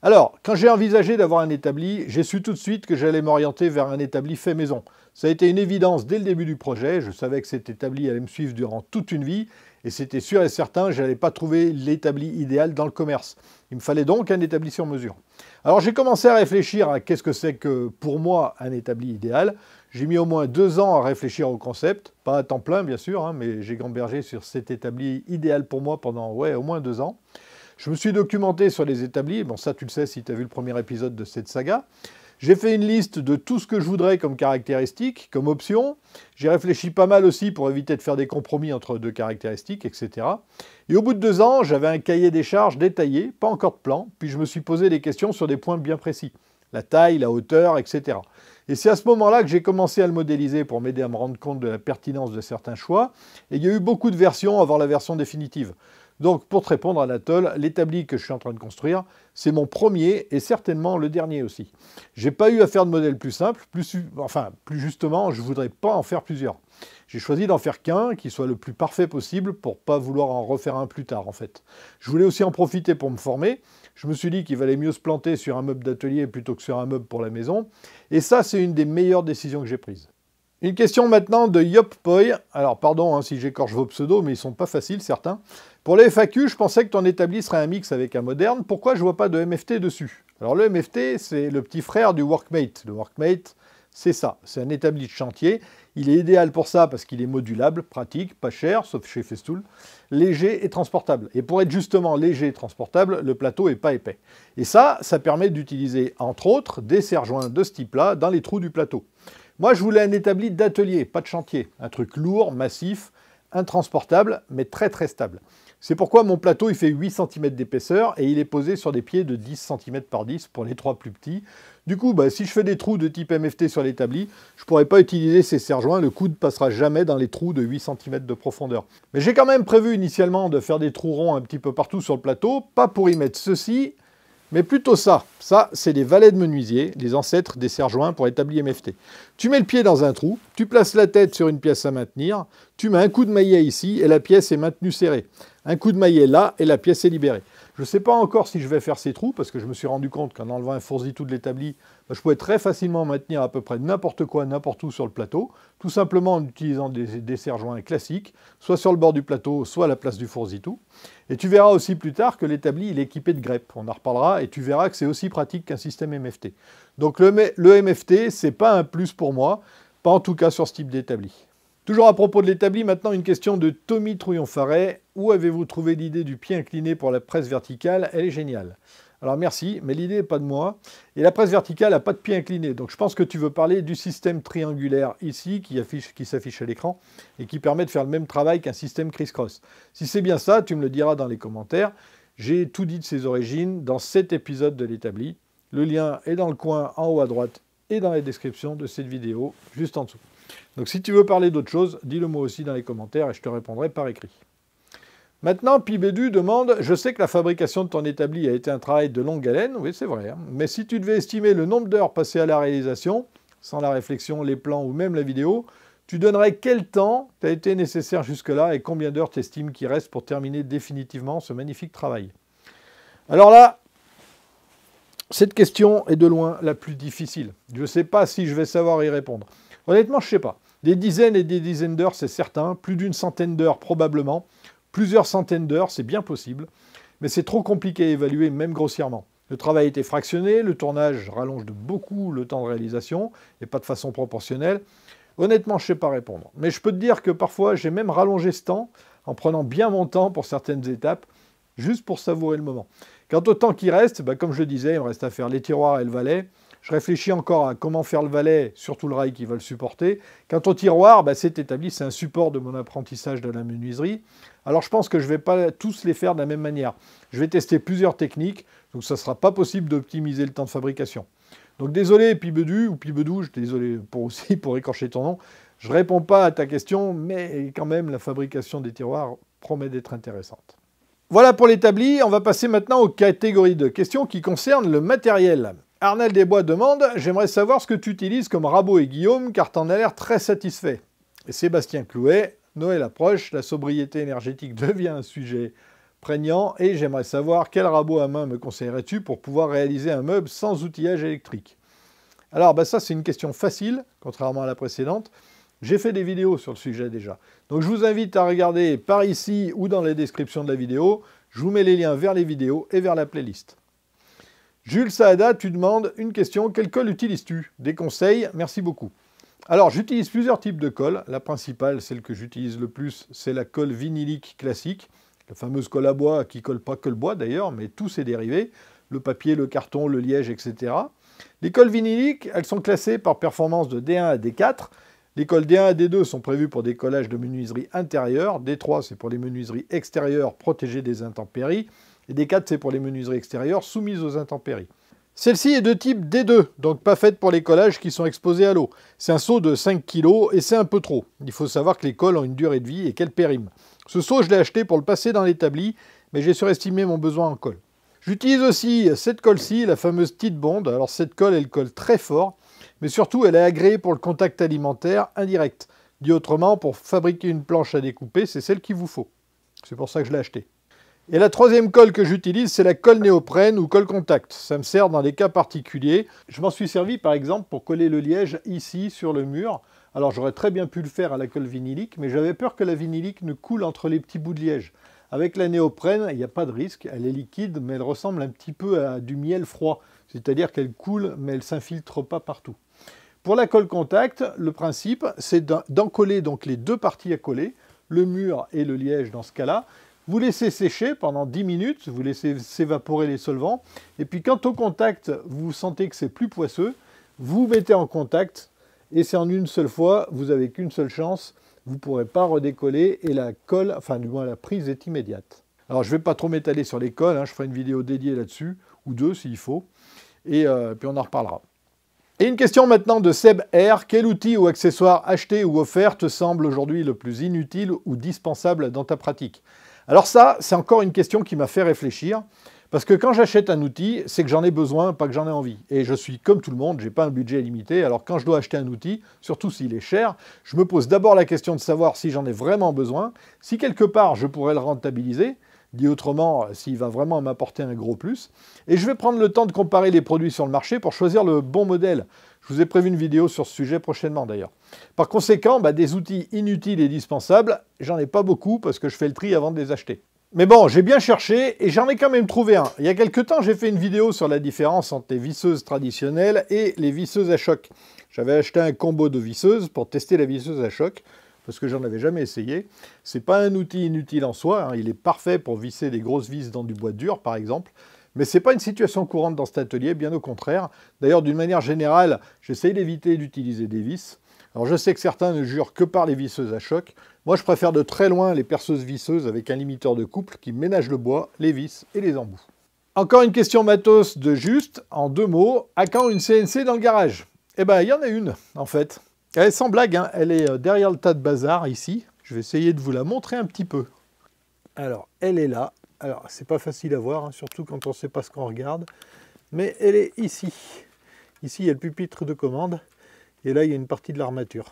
alors, quand j'ai envisagé d'avoir un établi, j'ai su tout de suite que j'allais m'orienter vers un établi fait maison. Ça a été une évidence dès le début du projet, je savais que cet établi allait me suivre durant toute une vie, et c'était sûr et certain, je n'allais pas trouver l'établi idéal dans le commerce. Il me fallait donc un établi sur mesure. Alors j'ai commencé à réfléchir à qu'est-ce que c'est que pour moi un établi idéal. J'ai mis au moins deux ans à réfléchir au concept, pas à temps plein bien sûr, hein, mais j'ai gambergé sur cet établi idéal pour moi pendant ouais, au moins deux ans. Je me suis documenté sur les établis, bon ça tu le sais si tu as vu le premier épisode de cette saga. J'ai fait une liste de tout ce que je voudrais comme caractéristiques, comme options. J'ai réfléchi pas mal aussi pour éviter de faire des compromis entre deux caractéristiques, etc. Et au bout de deux ans, j'avais un cahier des charges détaillé, pas encore de plan, puis je me suis posé des questions sur des points bien précis. La taille, la hauteur, etc. Et c'est à ce moment-là que j'ai commencé à le modéliser pour m'aider à me rendre compte de la pertinence de certains choix. Et il y a eu beaucoup de versions avant la version définitive. Donc, pour te répondre, Anatole, l'établi que je suis en train de construire, c'est mon premier et certainement le dernier aussi. Je n'ai pas eu à faire de modèle plus simple, plus, enfin, plus justement, je ne voudrais pas en faire plusieurs. J'ai choisi d'en faire qu'un qui soit le plus parfait possible pour pas vouloir en refaire un plus tard en fait. Je voulais aussi en profiter pour me former. Je me suis dit qu'il valait mieux se planter sur un meuble d'atelier plutôt que sur un meuble pour la maison. Et ça, c'est une des meilleures décisions que j'ai prises. Une question maintenant de YopPoi. Alors, pardon hein, si j'écorche vos pseudos, mais ils ne sont pas faciles, certains. Pour les FAQ, je pensais que ton établi serait un mix avec un moderne. Pourquoi je vois pas de MFT dessus Alors, le MFT, c'est le petit frère du Workmate. Le Workmate, c'est ça. C'est un établi de chantier. Il est idéal pour ça parce qu'il est modulable, pratique, pas cher, sauf chez Festool, léger et transportable. Et pour être justement léger et transportable, le plateau n'est pas épais. Et ça, ça permet d'utiliser, entre autres, des serre-joints de ce type-là dans les trous du plateau. Moi, je voulais un établi d'atelier, pas de chantier. Un truc lourd, massif, intransportable, mais très très stable. C'est pourquoi mon plateau il fait 8 cm d'épaisseur et il est posé sur des pieds de 10 cm par 10 pour les trois plus petits. Du coup, bah, si je fais des trous de type MFT sur l'établi, je ne pourrais pas utiliser ces serre-joints, le coude passera jamais dans les trous de 8 cm de profondeur. Mais j'ai quand même prévu initialement de faire des trous ronds un petit peu partout sur le plateau, pas pour y mettre ceci, mais plutôt ça. Ça, c'est les valets de menuisier, les ancêtres des serre-joints pour établir MFT. Tu mets le pied dans un trou, tu places la tête sur une pièce à maintenir, tu mets un coup de maillet ici et la pièce est maintenue serrée. Un coup de maillet là et la pièce est libérée. Je ne sais pas encore si je vais faire ces trous, parce que je me suis rendu compte qu'en enlevant un fourzitou de l'établi, bah, je pouvais très facilement maintenir à peu près n'importe quoi, n'importe où sur le plateau, tout simplement en utilisant des, serre-joints classiques, soit sur le bord du plateau, soit à la place du fourzitou. Et tu verras aussi plus tard que l'établi, est équipé de greppes, on en reparlera, et tu verras que c'est aussi pratique qu'un système MFT. Donc le, le MFT, c'est pas un plus pour moi, pas en tout cas sur ce type d'établi. Toujours à propos de l'établi, maintenant une question de Tommy Trouillon-Farret. Où avez-vous trouvé l'idée du pied incliné pour la presse verticale Elle est géniale. Alors merci, mais l'idée n'est pas de moi. Et la presse verticale n'a pas de pied incliné. Donc je pense que tu veux parler du système triangulaire ici qui, qui s'affiche à l'écran et qui permet de faire le même travail qu'un système criss-cross. Si c'est bien ça, tu me le diras dans les commentaires. J'ai tout dit de ses origines dans cet épisode de l'établi. Le lien est dans le coin en haut à droite et dans la description de cette vidéo juste en dessous. Donc si tu veux parler d'autre chose, dis-le moi aussi dans les commentaires et je te répondrai par écrit. Maintenant, Pibedu demande Je sais que la fabrication de ton établi a été un travail de longue haleine, oui, c'est vrai, hein. mais si tu devais estimer le nombre d'heures passées à la réalisation, sans la réflexion, les plans ou même la vidéo, tu donnerais quel temps t'a été nécessaire jusque-là et combien d'heures t'estimes qu'il reste pour terminer définitivement ce magnifique travail Alors là, cette question est de loin la plus difficile. Je ne sais pas si je vais savoir y répondre. Honnêtement, je sais pas. Des dizaines et des dizaines d'heures, c'est certain. Plus d'une centaine d'heures, probablement. Plusieurs centaines d'heures, c'est bien possible. Mais c'est trop compliqué à évaluer, même grossièrement. Le travail était fractionné, le tournage rallonge de beaucoup le temps de réalisation, et pas de façon proportionnelle. Honnêtement, je ne sais pas répondre. Mais je peux te dire que parfois, j'ai même rallongé ce temps en prenant bien mon temps pour certaines étapes, juste pour savourer le moment. Quant au temps qui reste, bah, comme je disais, il me reste à faire les tiroirs et le valet. Je réfléchis encore à comment faire le valet, surtout le rail qui va le supporter. Quant au tiroir, bah, c'est établi, c'est un support de mon apprentissage de la menuiserie. Alors je pense que je ne vais pas tous les faire de la même manière. Je vais tester plusieurs techniques, donc ça ne sera pas possible d'optimiser le temps de fabrication. Donc désolé Pibedu ou Pibedou, je désolé pour aussi pour écorcher ton nom. Je ne réponds pas à ta question, mais quand même la fabrication des tiroirs promet d'être intéressante. Voilà pour l'établi, on va passer maintenant aux catégories de questions qui concernent le matériel. Arnel Desbois demande J'aimerais savoir ce que tu utilises comme Rabot et Guillaume, car en as l'air très satisfait. Et Sébastien Clouet Noël approche, la sobriété énergétique devient un sujet prégnant, et j'aimerais savoir quel rabot à main me conseillerais-tu pour pouvoir réaliser un meuble sans outillage électrique Alors, bah, ça, c'est une question facile, contrairement à la précédente. J'ai fait des vidéos sur le sujet déjà. Donc je vous invite à regarder par ici ou dans les descriptions de la vidéo. Je vous mets les liens vers les vidéos et vers la playlist. Jules Saada, tu demandes une question. Quel colle utilises-tu Des conseils Merci beaucoup. Alors, j'utilise plusieurs types de colle. La principale, celle que j'utilise le plus, c'est la colle vinylique classique, la fameuse colle à bois qui colle pas que le bois d'ailleurs, mais tous ses dérivés, le papier, le carton, le liège, etc. Les colles vinyliques, elles sont classées par performance de D1 à D4. Les colles D1 à D2 sont prévues pour des collages de menuiserie intérieure. D3, c'est pour les menuiseries extérieures protégées des intempéries et d 4, c'est pour les menuiseries extérieures soumises aux intempéries. Celle-ci est de type D2, donc pas faite pour les collages qui sont exposés à l'eau. C'est un seau de 5 kg et c'est un peu trop. Il faut savoir que les cols ont une durée de vie et qu'elles périment. Ce seau, je l'ai acheté pour le passer dans l'établi, mais j'ai surestimé mon besoin en colle. J'utilise aussi cette colle-ci, la fameuse Titebond. Alors cette colle, elle colle très fort, mais surtout elle est agréée pour le contact alimentaire indirect. Dit autrement, pour fabriquer une planche à découper, c'est celle qu'il vous faut. C'est pour ça que je l'ai acheté. Et la troisième colle que j'utilise, c'est la colle néoprène ou colle contact. Ça me sert dans des cas particuliers. Je m'en suis servi par exemple pour coller le liège ici sur le mur. Alors j'aurais très bien pu le faire à la colle vinylique, mais j'avais peur que la vinylique ne coule entre les petits bouts de liège. Avec la néoprène, il n'y a pas de risque, elle est liquide, mais elle ressemble un petit peu à du miel froid, c'est-à-dire qu'elle coule, mais elle ne s'infiltre pas partout. Pour la colle contact, le principe, c'est d'en donc les deux parties à coller, le mur et le liège dans ce cas-là, vous laissez sécher pendant 10 minutes, vous laissez s'évaporer les solvants, et puis quand au contact, vous sentez que c'est plus poisseux, vous mettez en contact, et c'est en une seule fois, vous n'avez qu'une seule chance, vous ne pourrez pas redécoller, et la colle, enfin du moins la prise est immédiate. Alors je ne vais pas trop m'étaler sur les colles, hein, je ferai une vidéo dédiée là-dessus, ou deux s'il faut, et euh, puis on en reparlera. Et une question maintenant de Seb R. Quel outil ou accessoire acheté ou offert te semble aujourd'hui le plus inutile ou dispensable dans ta pratique alors ça, c'est encore une question qui m'a fait réfléchir. Parce que quand j'achète un outil, c'est que j'en ai besoin, pas que j'en ai envie. Et je suis comme tout le monde, je n'ai pas un budget limité. Alors quand je dois acheter un outil, surtout s'il est cher, je me pose d'abord la question de savoir si j'en ai vraiment besoin, si quelque part je pourrais le rentabiliser, dit autrement, euh, s'il va vraiment m'apporter un gros plus. Et je vais prendre le temps de comparer les produits sur le marché pour choisir le bon modèle. Je vous ai prévu une vidéo sur ce sujet prochainement d'ailleurs. Par conséquent, bah, des outils inutiles et dispensables, j'en ai pas beaucoup parce que je fais le tri avant de les acheter. Mais bon, j'ai bien cherché et j'en ai quand même trouvé un. Il y a quelques temps, j'ai fait une vidéo sur la différence entre les visseuses traditionnelles et les visseuses à choc. J'avais acheté un combo de visseuses pour tester la visseuse à choc parce que j'en avais jamais essayé. C'est pas un outil inutile en soi, hein. il est parfait pour visser des grosses vis dans du bois dur par exemple. Mais ce n'est pas une situation courante dans cet atelier, bien au contraire. D'ailleurs, d'une manière générale, j'essaye d'éviter d'utiliser des vis. Alors je sais que certains ne jurent que par les visseuses à choc. Moi je préfère de très loin les perceuses visseuses avec un limiteur de couple qui ménage le bois, les vis et les embouts. Encore une question matos de juste, en deux mots, à quand une CNC dans le garage Eh bien, il y en a une en fait. Elle est sans blague, hein. elle est euh, derrière le tas de bazar ici. Je vais essayer de vous la montrer un petit peu. Alors elle est là. Alors c'est pas facile à voir, hein, surtout quand on ne sait pas ce qu'on regarde. Mais elle est ici. Ici il y a le pupitre de commande. Et là, il y a une partie de l'armature.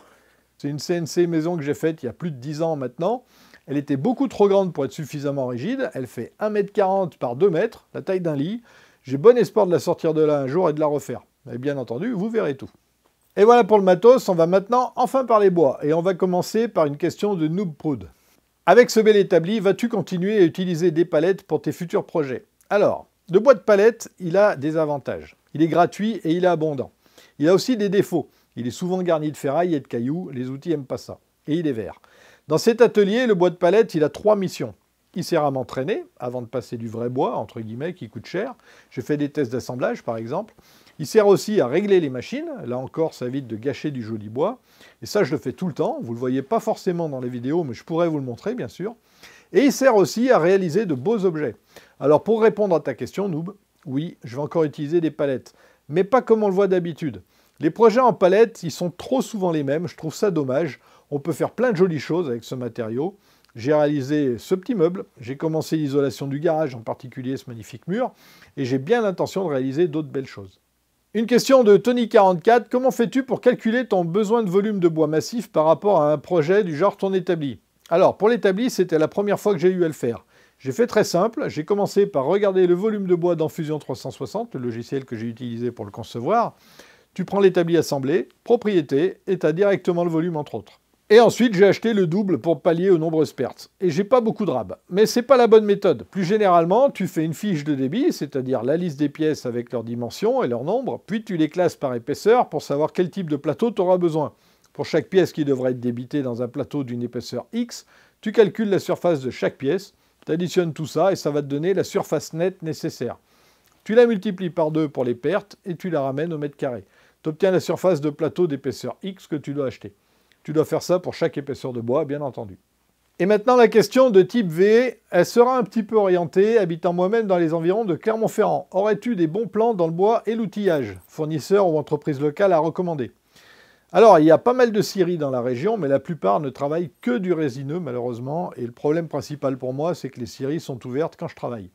C'est une CNC maison que j'ai faite il y a plus de 10 ans maintenant. Elle était beaucoup trop grande pour être suffisamment rigide. Elle fait 1m40 par 2m, la taille d'un lit. J'ai bon espoir de la sortir de là un jour et de la refaire. Mais bien entendu, vous verrez tout. Et voilà pour le matos, on va maintenant enfin parler bois. Et on va commencer par une question de Noob Proud. Avec ce bel établi, vas-tu continuer à utiliser des palettes pour tes futurs projets Alors, le bois de palette, il a des avantages. Il est gratuit et il est abondant. Il a aussi des défauts. Il est souvent garni de ferraille et de cailloux, les outils n'aiment pas ça. Et il est vert. Dans cet atelier, le bois de palette, il a trois missions. Il sert à m'entraîner avant de passer du vrai bois, entre guillemets, qui coûte cher. J'ai fait des tests d'assemblage, par exemple. Il sert aussi à régler les machines. Là encore, ça évite de gâcher du joli bois. Et ça, je le fais tout le temps. Vous ne le voyez pas forcément dans les vidéos, mais je pourrais vous le montrer, bien sûr. Et il sert aussi à réaliser de beaux objets. Alors, pour répondre à ta question, Noob, oui, je vais encore utiliser des palettes. Mais pas comme on le voit d'habitude. Les projets en palette, ils sont trop souvent les mêmes, je trouve ça dommage. On peut faire plein de jolies choses avec ce matériau. J'ai réalisé ce petit meuble, j'ai commencé l'isolation du garage, en particulier ce magnifique mur, et j'ai bien l'intention de réaliser d'autres belles choses. Une question de Tony44, comment fais-tu pour calculer ton besoin de volume de bois massif par rapport à un projet du genre ton établi Alors, pour l'établi, c'était la première fois que j'ai eu à le faire. J'ai fait très simple, j'ai commencé par regarder le volume de bois dans Fusion 360, le logiciel que j'ai utilisé pour le concevoir. Tu prends l'établi assemblé, propriété, et tu as directement le volume entre autres. Et ensuite, j'ai acheté le double pour pallier aux nombreuses pertes. Et j'ai pas beaucoup de rab. Mais c'est pas la bonne méthode. Plus généralement, tu fais une fiche de débit, c'est-à-dire la liste des pièces avec leurs dimensions et leur nombre, puis tu les classes par épaisseur pour savoir quel type de plateau tu auras besoin. Pour chaque pièce qui devrait être débitée dans un plateau d'une épaisseur X, tu calcules la surface de chaque pièce, tu additionnes tout ça et ça va te donner la surface nette nécessaire. Tu la multiplies par deux pour les pertes et tu la ramènes au mètre carré tu obtiens la surface de plateau d'épaisseur X que tu dois acheter. Tu dois faire ça pour chaque épaisseur de bois, bien entendu. Et maintenant, la question de type V, elle sera un petit peu orientée, habitant moi-même dans les environs de Clermont-Ferrand. Aurais-tu des bons plans dans le bois et l'outillage Fournisseur ou entreprise locale à recommander alors, il y a pas mal de scieries dans la région, mais la plupart ne travaillent que du résineux, malheureusement. Et le problème principal pour moi, c'est que les scieries sont ouvertes quand je travaille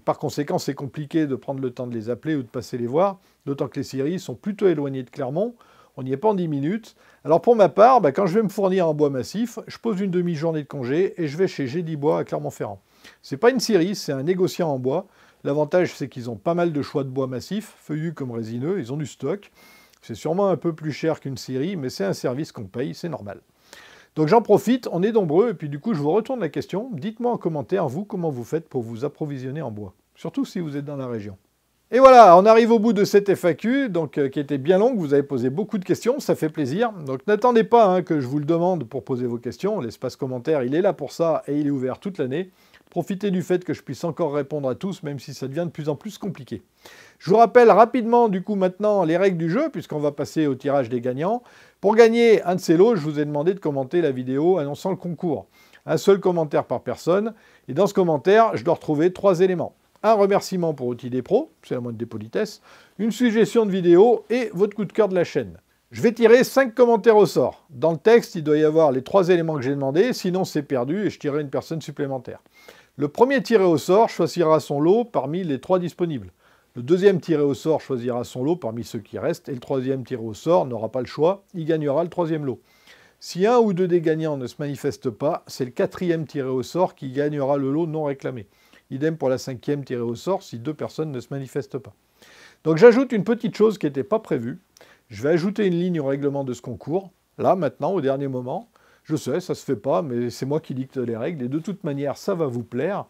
par conséquent, c'est compliqué de prendre le temps de les appeler ou de passer les voir, d'autant que les scieries sont plutôt éloignées de Clermont. On n'y est pas en 10 minutes. Alors pour ma part, bah, quand je vais me fournir en bois massif, je pose une demi-journée de congé et je vais chez Gédi Bois à Clermont-Ferrand. C'est pas une scierie, c'est un négociant en bois. L'avantage, c'est qu'ils ont pas mal de choix de bois massif, feuillus comme résineux, ils ont du stock. C'est sûrement un peu plus cher qu'une scierie, mais c'est un service qu'on paye, c'est normal. Donc j'en profite, on est nombreux, et puis du coup je vous retourne la question. Dites-moi en commentaire, vous, comment vous faites pour vous approvisionner en bois, surtout si vous êtes dans la région. Et voilà, on arrive au bout de cette FAQ, donc, euh, qui était bien longue, vous avez posé beaucoup de questions, ça fait plaisir. Donc n'attendez pas hein, que je vous le demande pour poser vos questions, l'espace commentaire il est là pour ça et il est ouvert toute l'année. Profitez du fait que je puisse encore répondre à tous, même si ça devient de plus en plus compliqué. Je vous rappelle rapidement, du coup, maintenant, les règles du jeu, puisqu'on va passer au tirage des gagnants. Pour gagner un de ces lots, je vous ai demandé de commenter la vidéo annonçant le concours. Un seul commentaire par personne, et dans ce commentaire, je dois retrouver trois éléments un remerciement pour Outil des Pros, c'est la moindre des politesses, une suggestion de vidéo et votre coup de cœur de la chaîne. Je vais tirer cinq commentaires au sort. Dans le texte, il doit y avoir les trois éléments que j'ai demandé, sinon c'est perdu et je tirerai une personne supplémentaire. Le premier tiré au sort choisira son lot parmi les trois disponibles. Le deuxième tiré au sort choisira son lot parmi ceux qui restent, et le troisième tiré au sort n'aura pas le choix, il gagnera le troisième lot. Si un ou deux des gagnants ne se manifestent pas, c'est le quatrième tiré au sort qui gagnera le lot non réclamé. Idem pour la cinquième tirée au sort si deux personnes ne se manifestent pas. Donc j'ajoute une petite chose qui n'était pas prévue. Je vais ajouter une ligne au règlement de ce concours, là maintenant, au dernier moment, je sais, ça se fait pas, mais c'est moi qui dicte les règles et de toute manière, ça va vous plaire.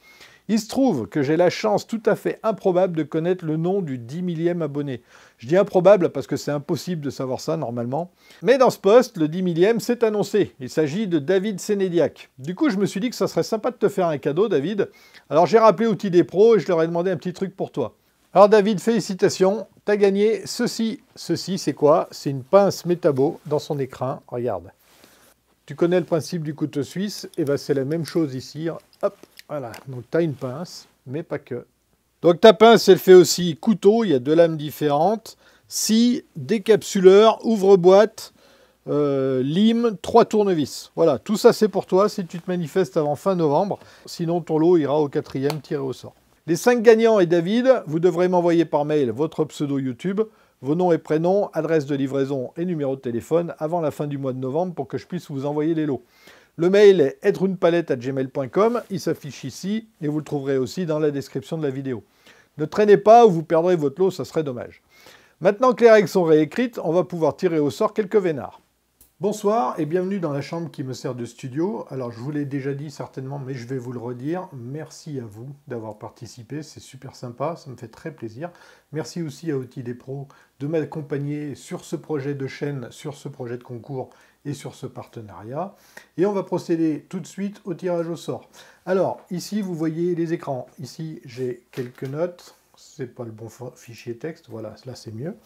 Il se trouve que j'ai la chance tout à fait improbable de connaître le nom du 10 millième abonné. Je dis improbable parce que c'est impossible de savoir ça normalement. Mais dans ce poste, le 10 millième s'est annoncé. Il s'agit de David Sénédiac. Du coup, je me suis dit que ça serait sympa de te faire un cadeau, David. Alors j'ai rappelé Outil des Pros et je leur ai demandé un petit truc pour toi. Alors David, félicitations, t'as gagné ceci. Ceci, c'est quoi C'est une pince métabo dans son écran, regarde. Tu connais le principe du couteau suisse, et bien c'est la même chose ici. Hop, voilà. Donc tu as une pince, mais pas que. Donc ta pince, elle fait aussi couteau, il y a deux lames différentes. Si, décapsuleur, ouvre-boîte, euh, lime, trois tournevis. Voilà, tout ça c'est pour toi si tu te manifestes avant fin novembre. Sinon ton lot ira au quatrième tiré au sort. Les cinq gagnants et David, vous devrez m'envoyer par mail votre pseudo YouTube vos noms et prénoms, adresse de livraison et numéro de téléphone avant la fin du mois de novembre pour que je puisse vous envoyer les lots. Le mail est gmail.com, il s'affiche ici et vous le trouverez aussi dans la description de la vidéo. Ne traînez pas ou vous perdrez votre lot, ça serait dommage. Maintenant que les règles sont réécrites, on va pouvoir tirer au sort quelques vénards. Bonsoir et bienvenue dans la chambre qui me sert de studio. Alors je vous l'ai déjà dit certainement mais je vais vous le redire. Merci à vous d'avoir participé, c'est super sympa, ça me fait très plaisir. Merci aussi à Outils des de m'accompagner sur ce projet de chaîne, sur ce projet de concours et sur ce partenariat. Et on va procéder tout de suite au tirage au sort. Alors ici vous voyez les écrans. Ici j'ai quelques notes, c'est pas le bon fichier texte, voilà là c'est mieux.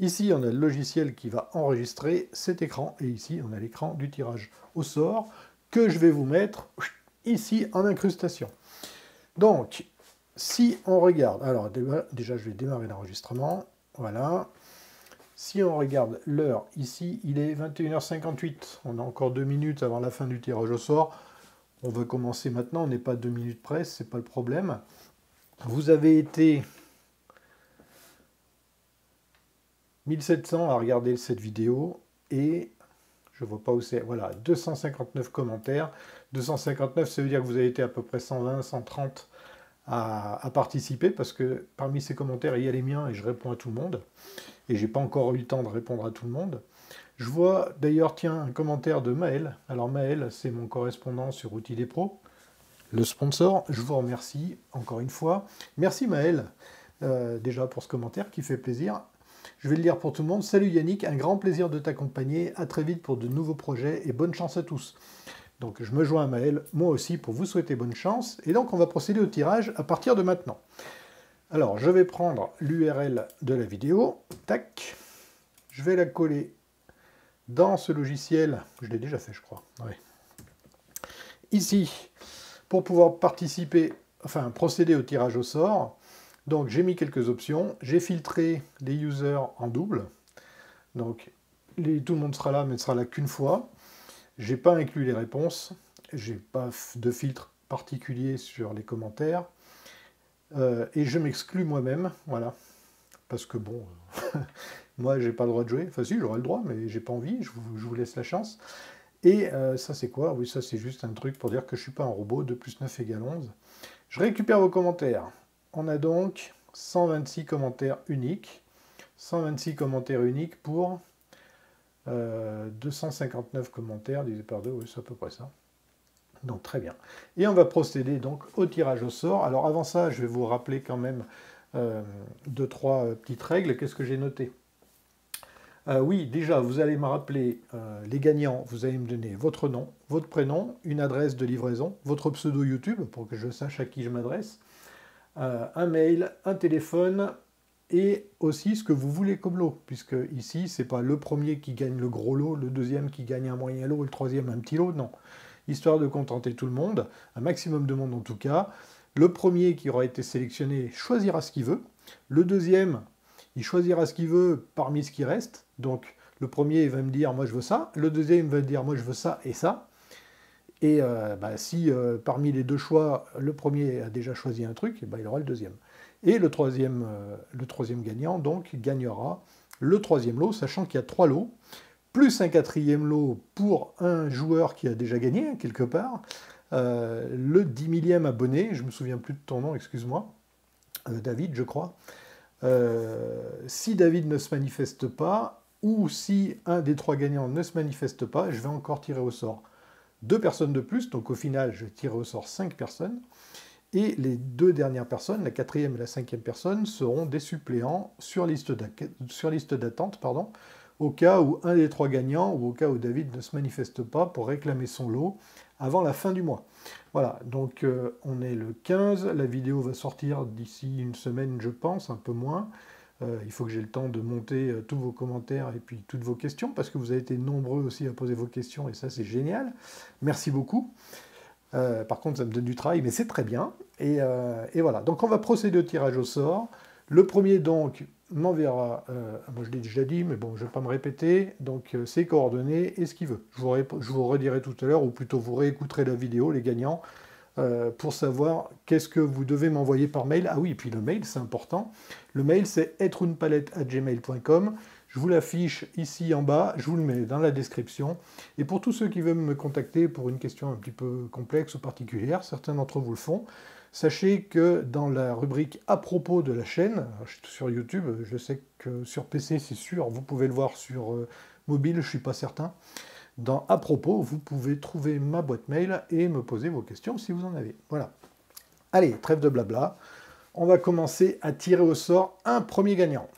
Ici, on a le logiciel qui va enregistrer cet écran, et ici, on a l'écran du tirage au sort, que je vais vous mettre ici en incrustation. Donc, si on regarde, alors déjà je vais démarrer l'enregistrement, voilà. Si on regarde l'heure ici, il est 21h58, on a encore deux minutes avant la fin du tirage au sort. On va commencer maintenant, on n'est pas deux minutes près, n'est pas le problème. Vous avez été 1700 à regarder cette vidéo et je vois pas où c'est. Voilà, 259 commentaires. 259, ça veut dire que vous avez été à peu près 120, 130 à, participer parce que parmi ces commentaires, il y a les miens et je réponds à tout le monde. Et j'ai pas encore eu le temps de répondre à tout le monde. Je vois d'ailleurs, tiens, un commentaire de Maël. Alors Maël, c'est mon correspondant sur Outils des Pros, le sponsor. Je vous remercie encore une fois. Merci Maël, euh, déjà pour ce commentaire qui fait plaisir. Je vais le dire pour tout le monde. Salut Yannick, un grand plaisir de t'accompagner. À très vite pour de nouveaux projets et bonne chance à tous. Donc je me joins à Maël, moi aussi, pour vous souhaiter bonne chance. Et donc on va procéder au tirage à partir de maintenant. Alors je vais prendre l'URL de la vidéo. Tac. Je vais la coller dans ce logiciel. Je l'ai déjà fait, je crois. Ici, pour pouvoir participer, enfin procéder au tirage au sort, donc j'ai mis quelques options, j'ai filtré les users en double, donc tout le monde sera là mais ne sera là qu'une fois. J'ai pas inclus les réponses, j'ai pas de filtre particulier sur les commentaires euh, et je m'exclus moi-même, voilà, parce que bon, moi j'ai pas le droit de jouer. Enfin si, j'aurais le droit, mais j'ai pas envie. Je vous, laisse la chance. Et euh, ça c'est quoi Oui, ça c'est juste un truc pour dire que je suis pas un robot. 2 plus 9 égale 11. Je récupère vos commentaires. On a donc 126 commentaires uniques. 126 commentaires uniques pour 259 euh, commentaires divisé par deux, oui, c'est à peu près ça. Donc très bien. Et on va procéder donc au tirage au sort. Alors avant ça, je vais vous rappeler quand même euh, deux, trois euh, petites règles. Qu'est-ce que j'ai noté euh, Oui, déjà, vous allez me rappeler les gagnants. Vous allez me donner votre nom, votre prénom, une adresse de livraison, votre pseudo YouTube pour que je sache à qui je m'adresse un mail, un téléphone et aussi ce que vous voulez comme lot, puisque ici, c'est pas le premier qui gagne le gros lot, le deuxième qui gagne un moyen lot le troisième un petit lot, non. Histoire de contenter tout le monde, un maximum de monde en tout cas. Le premier qui aura été sélectionné choisira ce qu'il veut. Le deuxième, il choisira ce qu'il veut parmi ce qui reste. Donc, le premier va me dire, moi je veux ça. Le deuxième va me dire, moi je veux ça et ça. Et euh, bah, si euh, parmi les deux choix, le premier a déjà choisi un truc, eh ben, il aura le deuxième. Et le troisième, euh, le troisième gagnant, donc, gagnera le troisième lot, sachant qu'il y a trois lots, plus un quatrième lot pour un joueur qui a déjà gagné, hein, quelque part. le dix millième abonné, je me souviens plus de ton nom, excuse-moi, David, je crois. si David ne se manifeste pas, ou si un des trois gagnants ne se manifeste pas, je vais encore tirer au sort deux personnes de plus, donc au final je tire au sort cinq personnes, et les deux dernières personnes, la quatrième et la cinquième personne, seront des suppléants sur liste d'attente, pardon, au cas où un des trois gagnants ou au cas où David ne se manifeste pas pour réclamer son lot avant la fin du mois. Voilà, donc euh, on est le 15, la vidéo va sortir d'ici une semaine je pense, un peu moins. Euh, il faut que j'ai le temps de monter euh, tous vos commentaires et puis toutes vos questions, parce que vous avez été nombreux aussi à poser vos questions, et ça c'est génial. Merci beaucoup. Euh, par contre, ça me donne du travail, mais c'est très bien. Et, voilà, donc on va procéder au tirage au sort. Le premier, donc, m'enverra, moi je l'ai déjà dit, mais bon, je ne vais pas me répéter, donc ses coordonnées et ce qu'il veut. Je vous, je vous redirai tout à l'heure, ou plutôt vous réécouterez la vidéo, les gagnants. Euh, pour savoir qu'est-ce que vous devez m'envoyer par mail. Ah oui, et puis le mail, c'est important. Le mail, c'est gmail.com Je vous l'affiche ici en bas, je vous le mets dans la description. Et pour tous ceux qui veulent me contacter pour une question un petit peu complexe ou particulière, certains d'entre vous le font, Sachez que dans la rubrique à propos de la chaîne, sur YouTube, je sais que sur PC c'est sûr, vous pouvez le voir sur euh, mobile, je ne suis pas certain, dans À propos, vous pouvez trouver ma boîte mail et me poser vos questions si vous en avez. Voilà. Allez, trêve de blabla. On va commencer à tirer au sort un premier gagnant.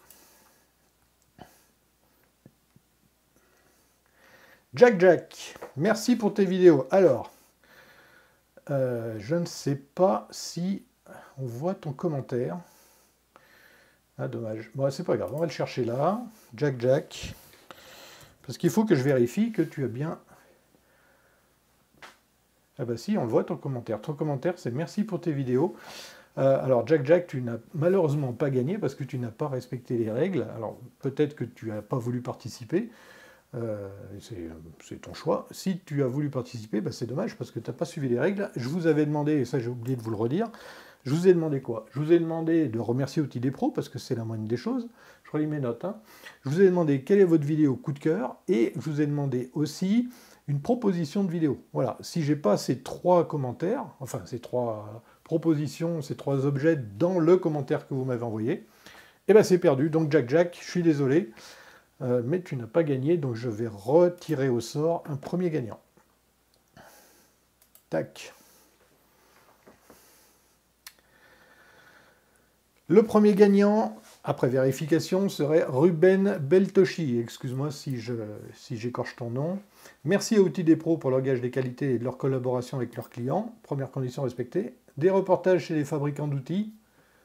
Jack Jack, merci pour tes vidéos. Alors, euh, je ne sais pas si on voit ton commentaire. Ah, dommage. Bon, c'est pas grave, on va le chercher là. Jack Jack. Parce qu'il faut que je vérifie que tu as bien... Ah bah si, on le voit ton commentaire. Ton commentaire, c'est merci pour tes vidéos. Euh, alors Jack Jack, tu n'as malheureusement pas gagné parce que tu n'as pas respecté les règles. Alors peut-être que tu n'as pas voulu participer. Euh, c'est ton choix. Si tu as voulu participer, bah, c'est dommage parce que tu n'as pas suivi les règles. Je vous avais demandé, et ça j'ai oublié de vous le redire, je vous ai demandé quoi Je vous ai demandé de remercier Outil des Pros parce que c'est la moindre des choses. Hein. je vous ai demandé quelle est votre vidéo coup de cœur et je vous ai demandé aussi une proposition de vidéo. Voilà, si je n'ai pas ces trois commentaires, enfin ces trois propositions, ces trois objets dans le commentaire que vous m'avez envoyé, et eh bien c'est perdu. Donc Jack Jack, je suis désolé, euh, mais tu n'as pas gagné, donc je vais retirer au sort un premier gagnant. Tac. Le premier gagnant, après vérification, serait Ruben Beltoshi. Excuse-moi si j'écorche ton nom. Merci à Outils des Pros pour leur gage des qualités et de leur collaboration avec leurs clients. Première condition respectée. Des reportages chez les fabricants d'outils.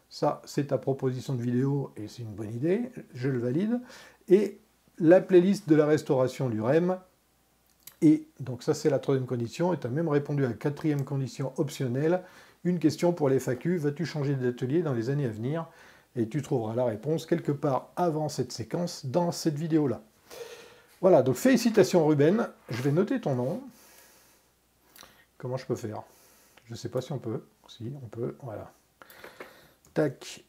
Ça, c'est ta proposition de vidéo et c'est une bonne idée. Je le valide. Et la playlist de la restauration du REM. Et donc ça, c'est la troisième condition. Et tu as même répondu à la quatrième condition optionnelle. Une question pour les FAQ. Vas-tu changer d'atelier dans les années à venir et tu trouveras la réponse quelque part avant cette séquence dans cette vidéo-là. Voilà, donc félicitations Ruben, je vais noter ton nom. Comment je peux faire Je ne sais pas si on peut. Si, on peut, voilà. Tac.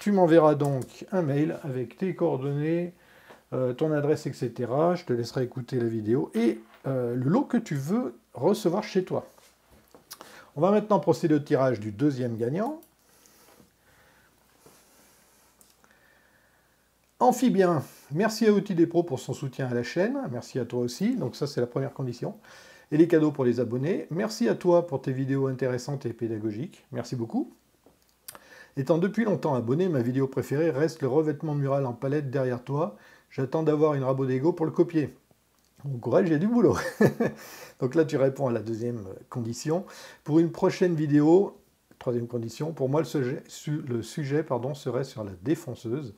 Tu m'enverras donc un mail avec tes coordonnées, euh, ton adresse, etc. Je te laisserai écouter la vidéo et euh, le lot que tu veux recevoir chez toi. On va maintenant procéder au tirage du deuxième gagnant. Amphibien, merci à Outil des Pros pour son soutien à la chaîne. Merci à toi aussi. Donc ça, c'est la première condition. Et les cadeaux pour les abonnés. Merci à toi pour tes vidéos intéressantes et pédagogiques. Merci beaucoup. Étant depuis longtemps abonné, ma vidéo préférée reste le revêtement mural en palette derrière toi. J'attends d'avoir une rabot d'ego pour le copier. Au courage, j'ai du boulot. Donc là, tu réponds à la deuxième condition. Pour une prochaine vidéo, troisième condition, pour moi, le sujet, pardon, serait sur la défonceuse.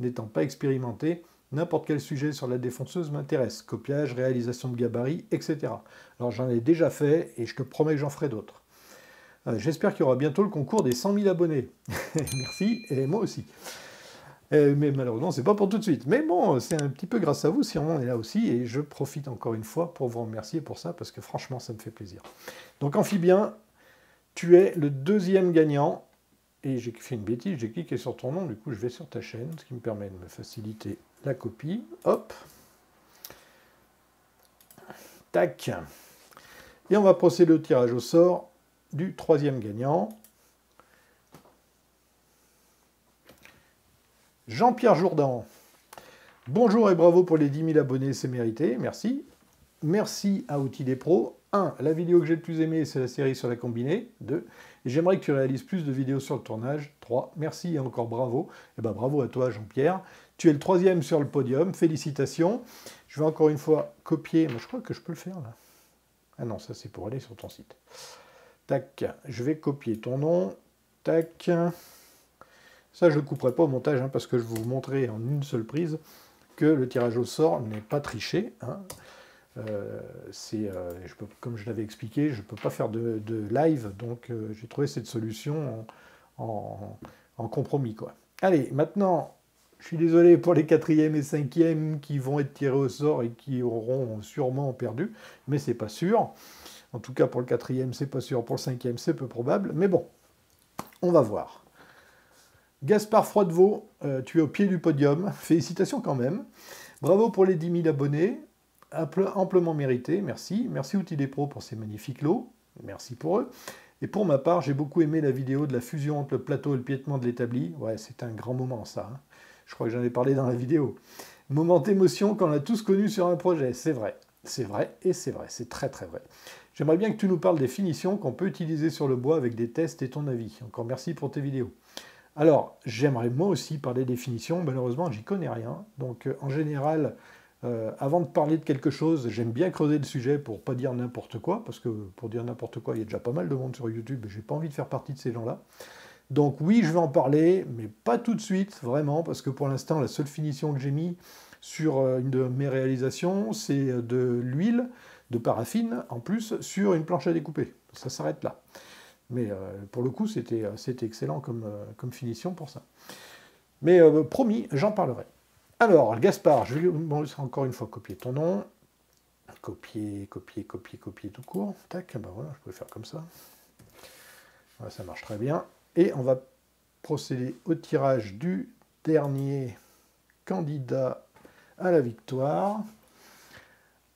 N'étant pas expérimenté, n'importe quel sujet sur la défonceuse m'intéresse, copiage, réalisation de gabarit, etc. Alors j'en ai déjà fait et je te promets que j'en ferai d'autres. Euh, j'espère qu'il y aura bientôt le concours des 100 000 abonnés. Merci, et moi aussi. Euh, mais malheureusement, c'est pas pour tout de suite. Mais bon, c'est un petit peu grâce à vous si on est là aussi. Et je profite encore une fois pour vous remercier pour ça, parce que franchement, ça me fait plaisir. Donc, Amphibien, tu es le deuxième gagnant et j'ai fait une bêtise, j'ai cliqué sur ton nom, du coup je vais sur ta chaîne, ce qui me permet de me faciliter la copie. Hop. Tac. Et on va procéder au tirage au sort du troisième gagnant. Jean-Pierre Jourdan. Bonjour et bravo pour les 10 000 abonnés, c'est mérité, merci. Merci à Outil des Pros 1. La vidéo que j'ai le plus aimée, c'est la série sur la combinée. 2. J'aimerais que tu réalises plus de vidéos sur le tournage. 3. Merci et encore bravo. Et eh ben bravo à toi Jean-Pierre. Tu es le troisième sur le podium. Félicitations. Je vais encore une fois copier. Moi, je crois que je peux le faire là. Ah non, ça c'est pour aller sur ton site. Tac. Je vais copier ton nom. Tac. Ça, je ne couperai pas au montage hein, parce que je vais vous montrer en une seule prise que le tirage au sort n'est pas triché. Hein. Euh, euh, comme je l'avais expliqué, je ne peux pas faire de, live, donc euh, j'ai trouvé cette solution en, compromis. Quoi. Allez, maintenant, je suis désolé pour les quatrièmes et cinquièmes qui vont être tirés au sort et qui auront sûrement perdu, mais c'est pas sûr. En tout cas, pour le quatrième, c'est pas sûr. Pour le cinquième, c'est peu probable. Mais bon, on va voir. Gaspard Froidevaux, tu es au pied du podium. Félicitations quand même. Bravo pour les 10 000 abonnés amplement mérité, merci. Merci outil des pour ces magnifiques lots, merci pour eux. Et pour ma part, j'ai beaucoup aimé la vidéo de la fusion entre le plateau et le piétement de l'établi. Ouais, c'est un grand moment ça. Hein. Je crois que j'en ai parlé dans la vidéo. Moment d'émotion qu'on a tous connu sur un projet, c'est vrai. C'est vrai et c'est vrai, c'est très très vrai. J'aimerais bien que tu nous parles des finitions qu'on peut utiliser sur le bois avec des tests et ton avis. Encore merci pour tes vidéos. Alors, j'aimerais moi aussi parler des finitions. Malheureusement, j'y connais rien. Donc, euh, en général, euh, avant de parler de quelque chose, j'aime bien creuser le sujet pour pas dire n'importe quoi, parce que pour dire n'importe quoi, il y a déjà pas mal de monde sur YouTube et j'ai pas envie de faire partie de ces gens-là. Donc oui, je vais en parler, mais pas tout de suite, vraiment, parce que pour l'instant, la seule finition que j'ai mis sur euh, une de mes réalisations, c'est euh, de l'huile de paraffine, en plus, sur une planche à découper. Ça s'arrête là. Mais pour le coup, c'était excellent comme, comme, finition pour ça. Mais promis, j'en parlerai. Alors, Gaspard, je vais encore une fois copier ton nom. Copier, copier, copier, copier tout court. Tac, ben voilà, je peux faire comme ça. ça marche très bien. Et on va procéder au tirage du dernier candidat à la victoire.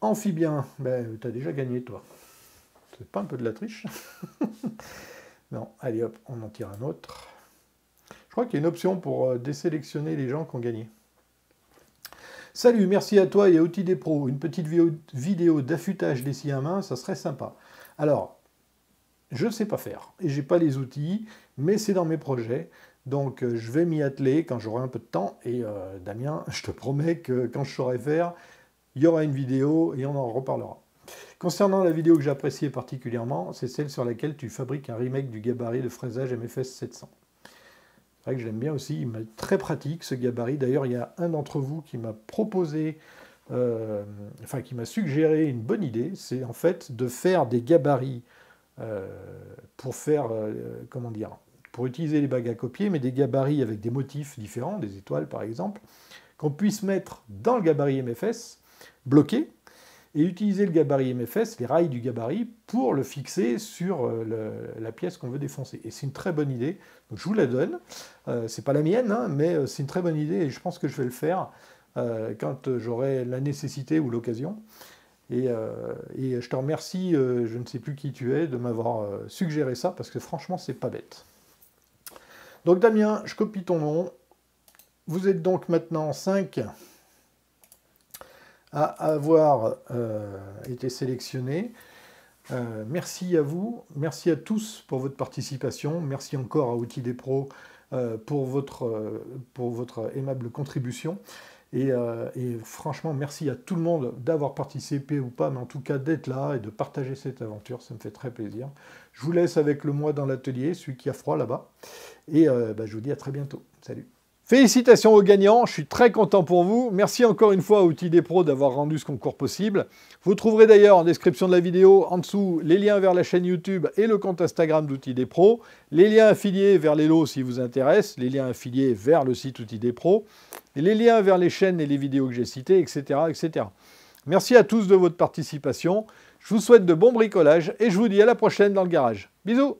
Amphibien, ben, tu as déjà gagné toi. C'est pas un peu de la triche Non, allez hop, on en tire un autre. Je crois qu'il y a une option pour euh, désélectionner les gens qui ont gagné. Salut, merci à toi et à Outils des Pros. Une petite vidéo d'affûtage des scies à main, ça serait sympa. Alors, je ne sais pas faire et j'ai pas les outils, mais c'est dans mes projets. Donc euh, je vais m'y atteler quand j'aurai un peu de temps. Et euh, Damien, je te promets que quand je saurai faire, il y aura une vidéo et on en reparlera. Concernant la vidéo que j'appréciais particulièrement, c'est celle sur laquelle tu fabriques un remake du gabarit de fraisage MFS 700. C'est vrai que j'aime bien aussi, il m'a très pratique ce gabarit. D'ailleurs, il y a un d'entre vous qui m'a proposé, euh, enfin qui m'a suggéré une bonne idée, c'est en fait de faire des gabarits euh, pour faire, euh, comment dire, pour utiliser les bagues à copier, mais des gabarits avec des motifs différents, des étoiles par exemple, qu'on puisse mettre dans le gabarit MFS, bloqué, et utiliser le gabarit MFS, les rails du gabarit, pour le fixer sur euh, la pièce qu'on veut défoncer. Et c'est une très bonne idée, donc je vous la donne. Euh, c'est pas la mienne, hein, mais euh, c'est une très bonne idée et je pense que je vais le faire euh, quand j'aurai la nécessité ou l'occasion. Et, et, je te remercie, je ne sais plus qui tu es, de m'avoir suggéré ça, parce que franchement, c'est pas bête. Donc Damien, je copie ton nom. Vous êtes donc maintenant 5 à avoir euh, été sélectionné. Euh, merci à vous, merci à tous pour votre participation, merci encore à Outil des Pros euh, pour, votre, pour votre aimable contribution. Et, franchement, merci à tout le monde d'avoir participé ou pas, mais en tout cas d'être là et de partager cette aventure, ça me fait très plaisir. Je vous laisse avec le mois dans l'atelier, celui qui a froid là-bas. Et bah, je vous dis à très bientôt. Salut Félicitations aux gagnants, je suis très content pour vous. Merci encore une fois à Outils des Pros d'avoir rendu ce concours possible. Vous trouverez d'ailleurs en description de la vidéo en dessous les liens vers la chaîne YouTube et le compte Instagram d'Outils des Pros, les liens affiliés vers les lots si vous intéresse, les liens affiliés vers le site Outils des Pros, les liens vers les chaînes et les vidéos que j'ai citées, etc., etc. Merci à tous de votre participation. Je vous souhaite de bons bricolages et je vous dis à la prochaine dans le garage. Bisous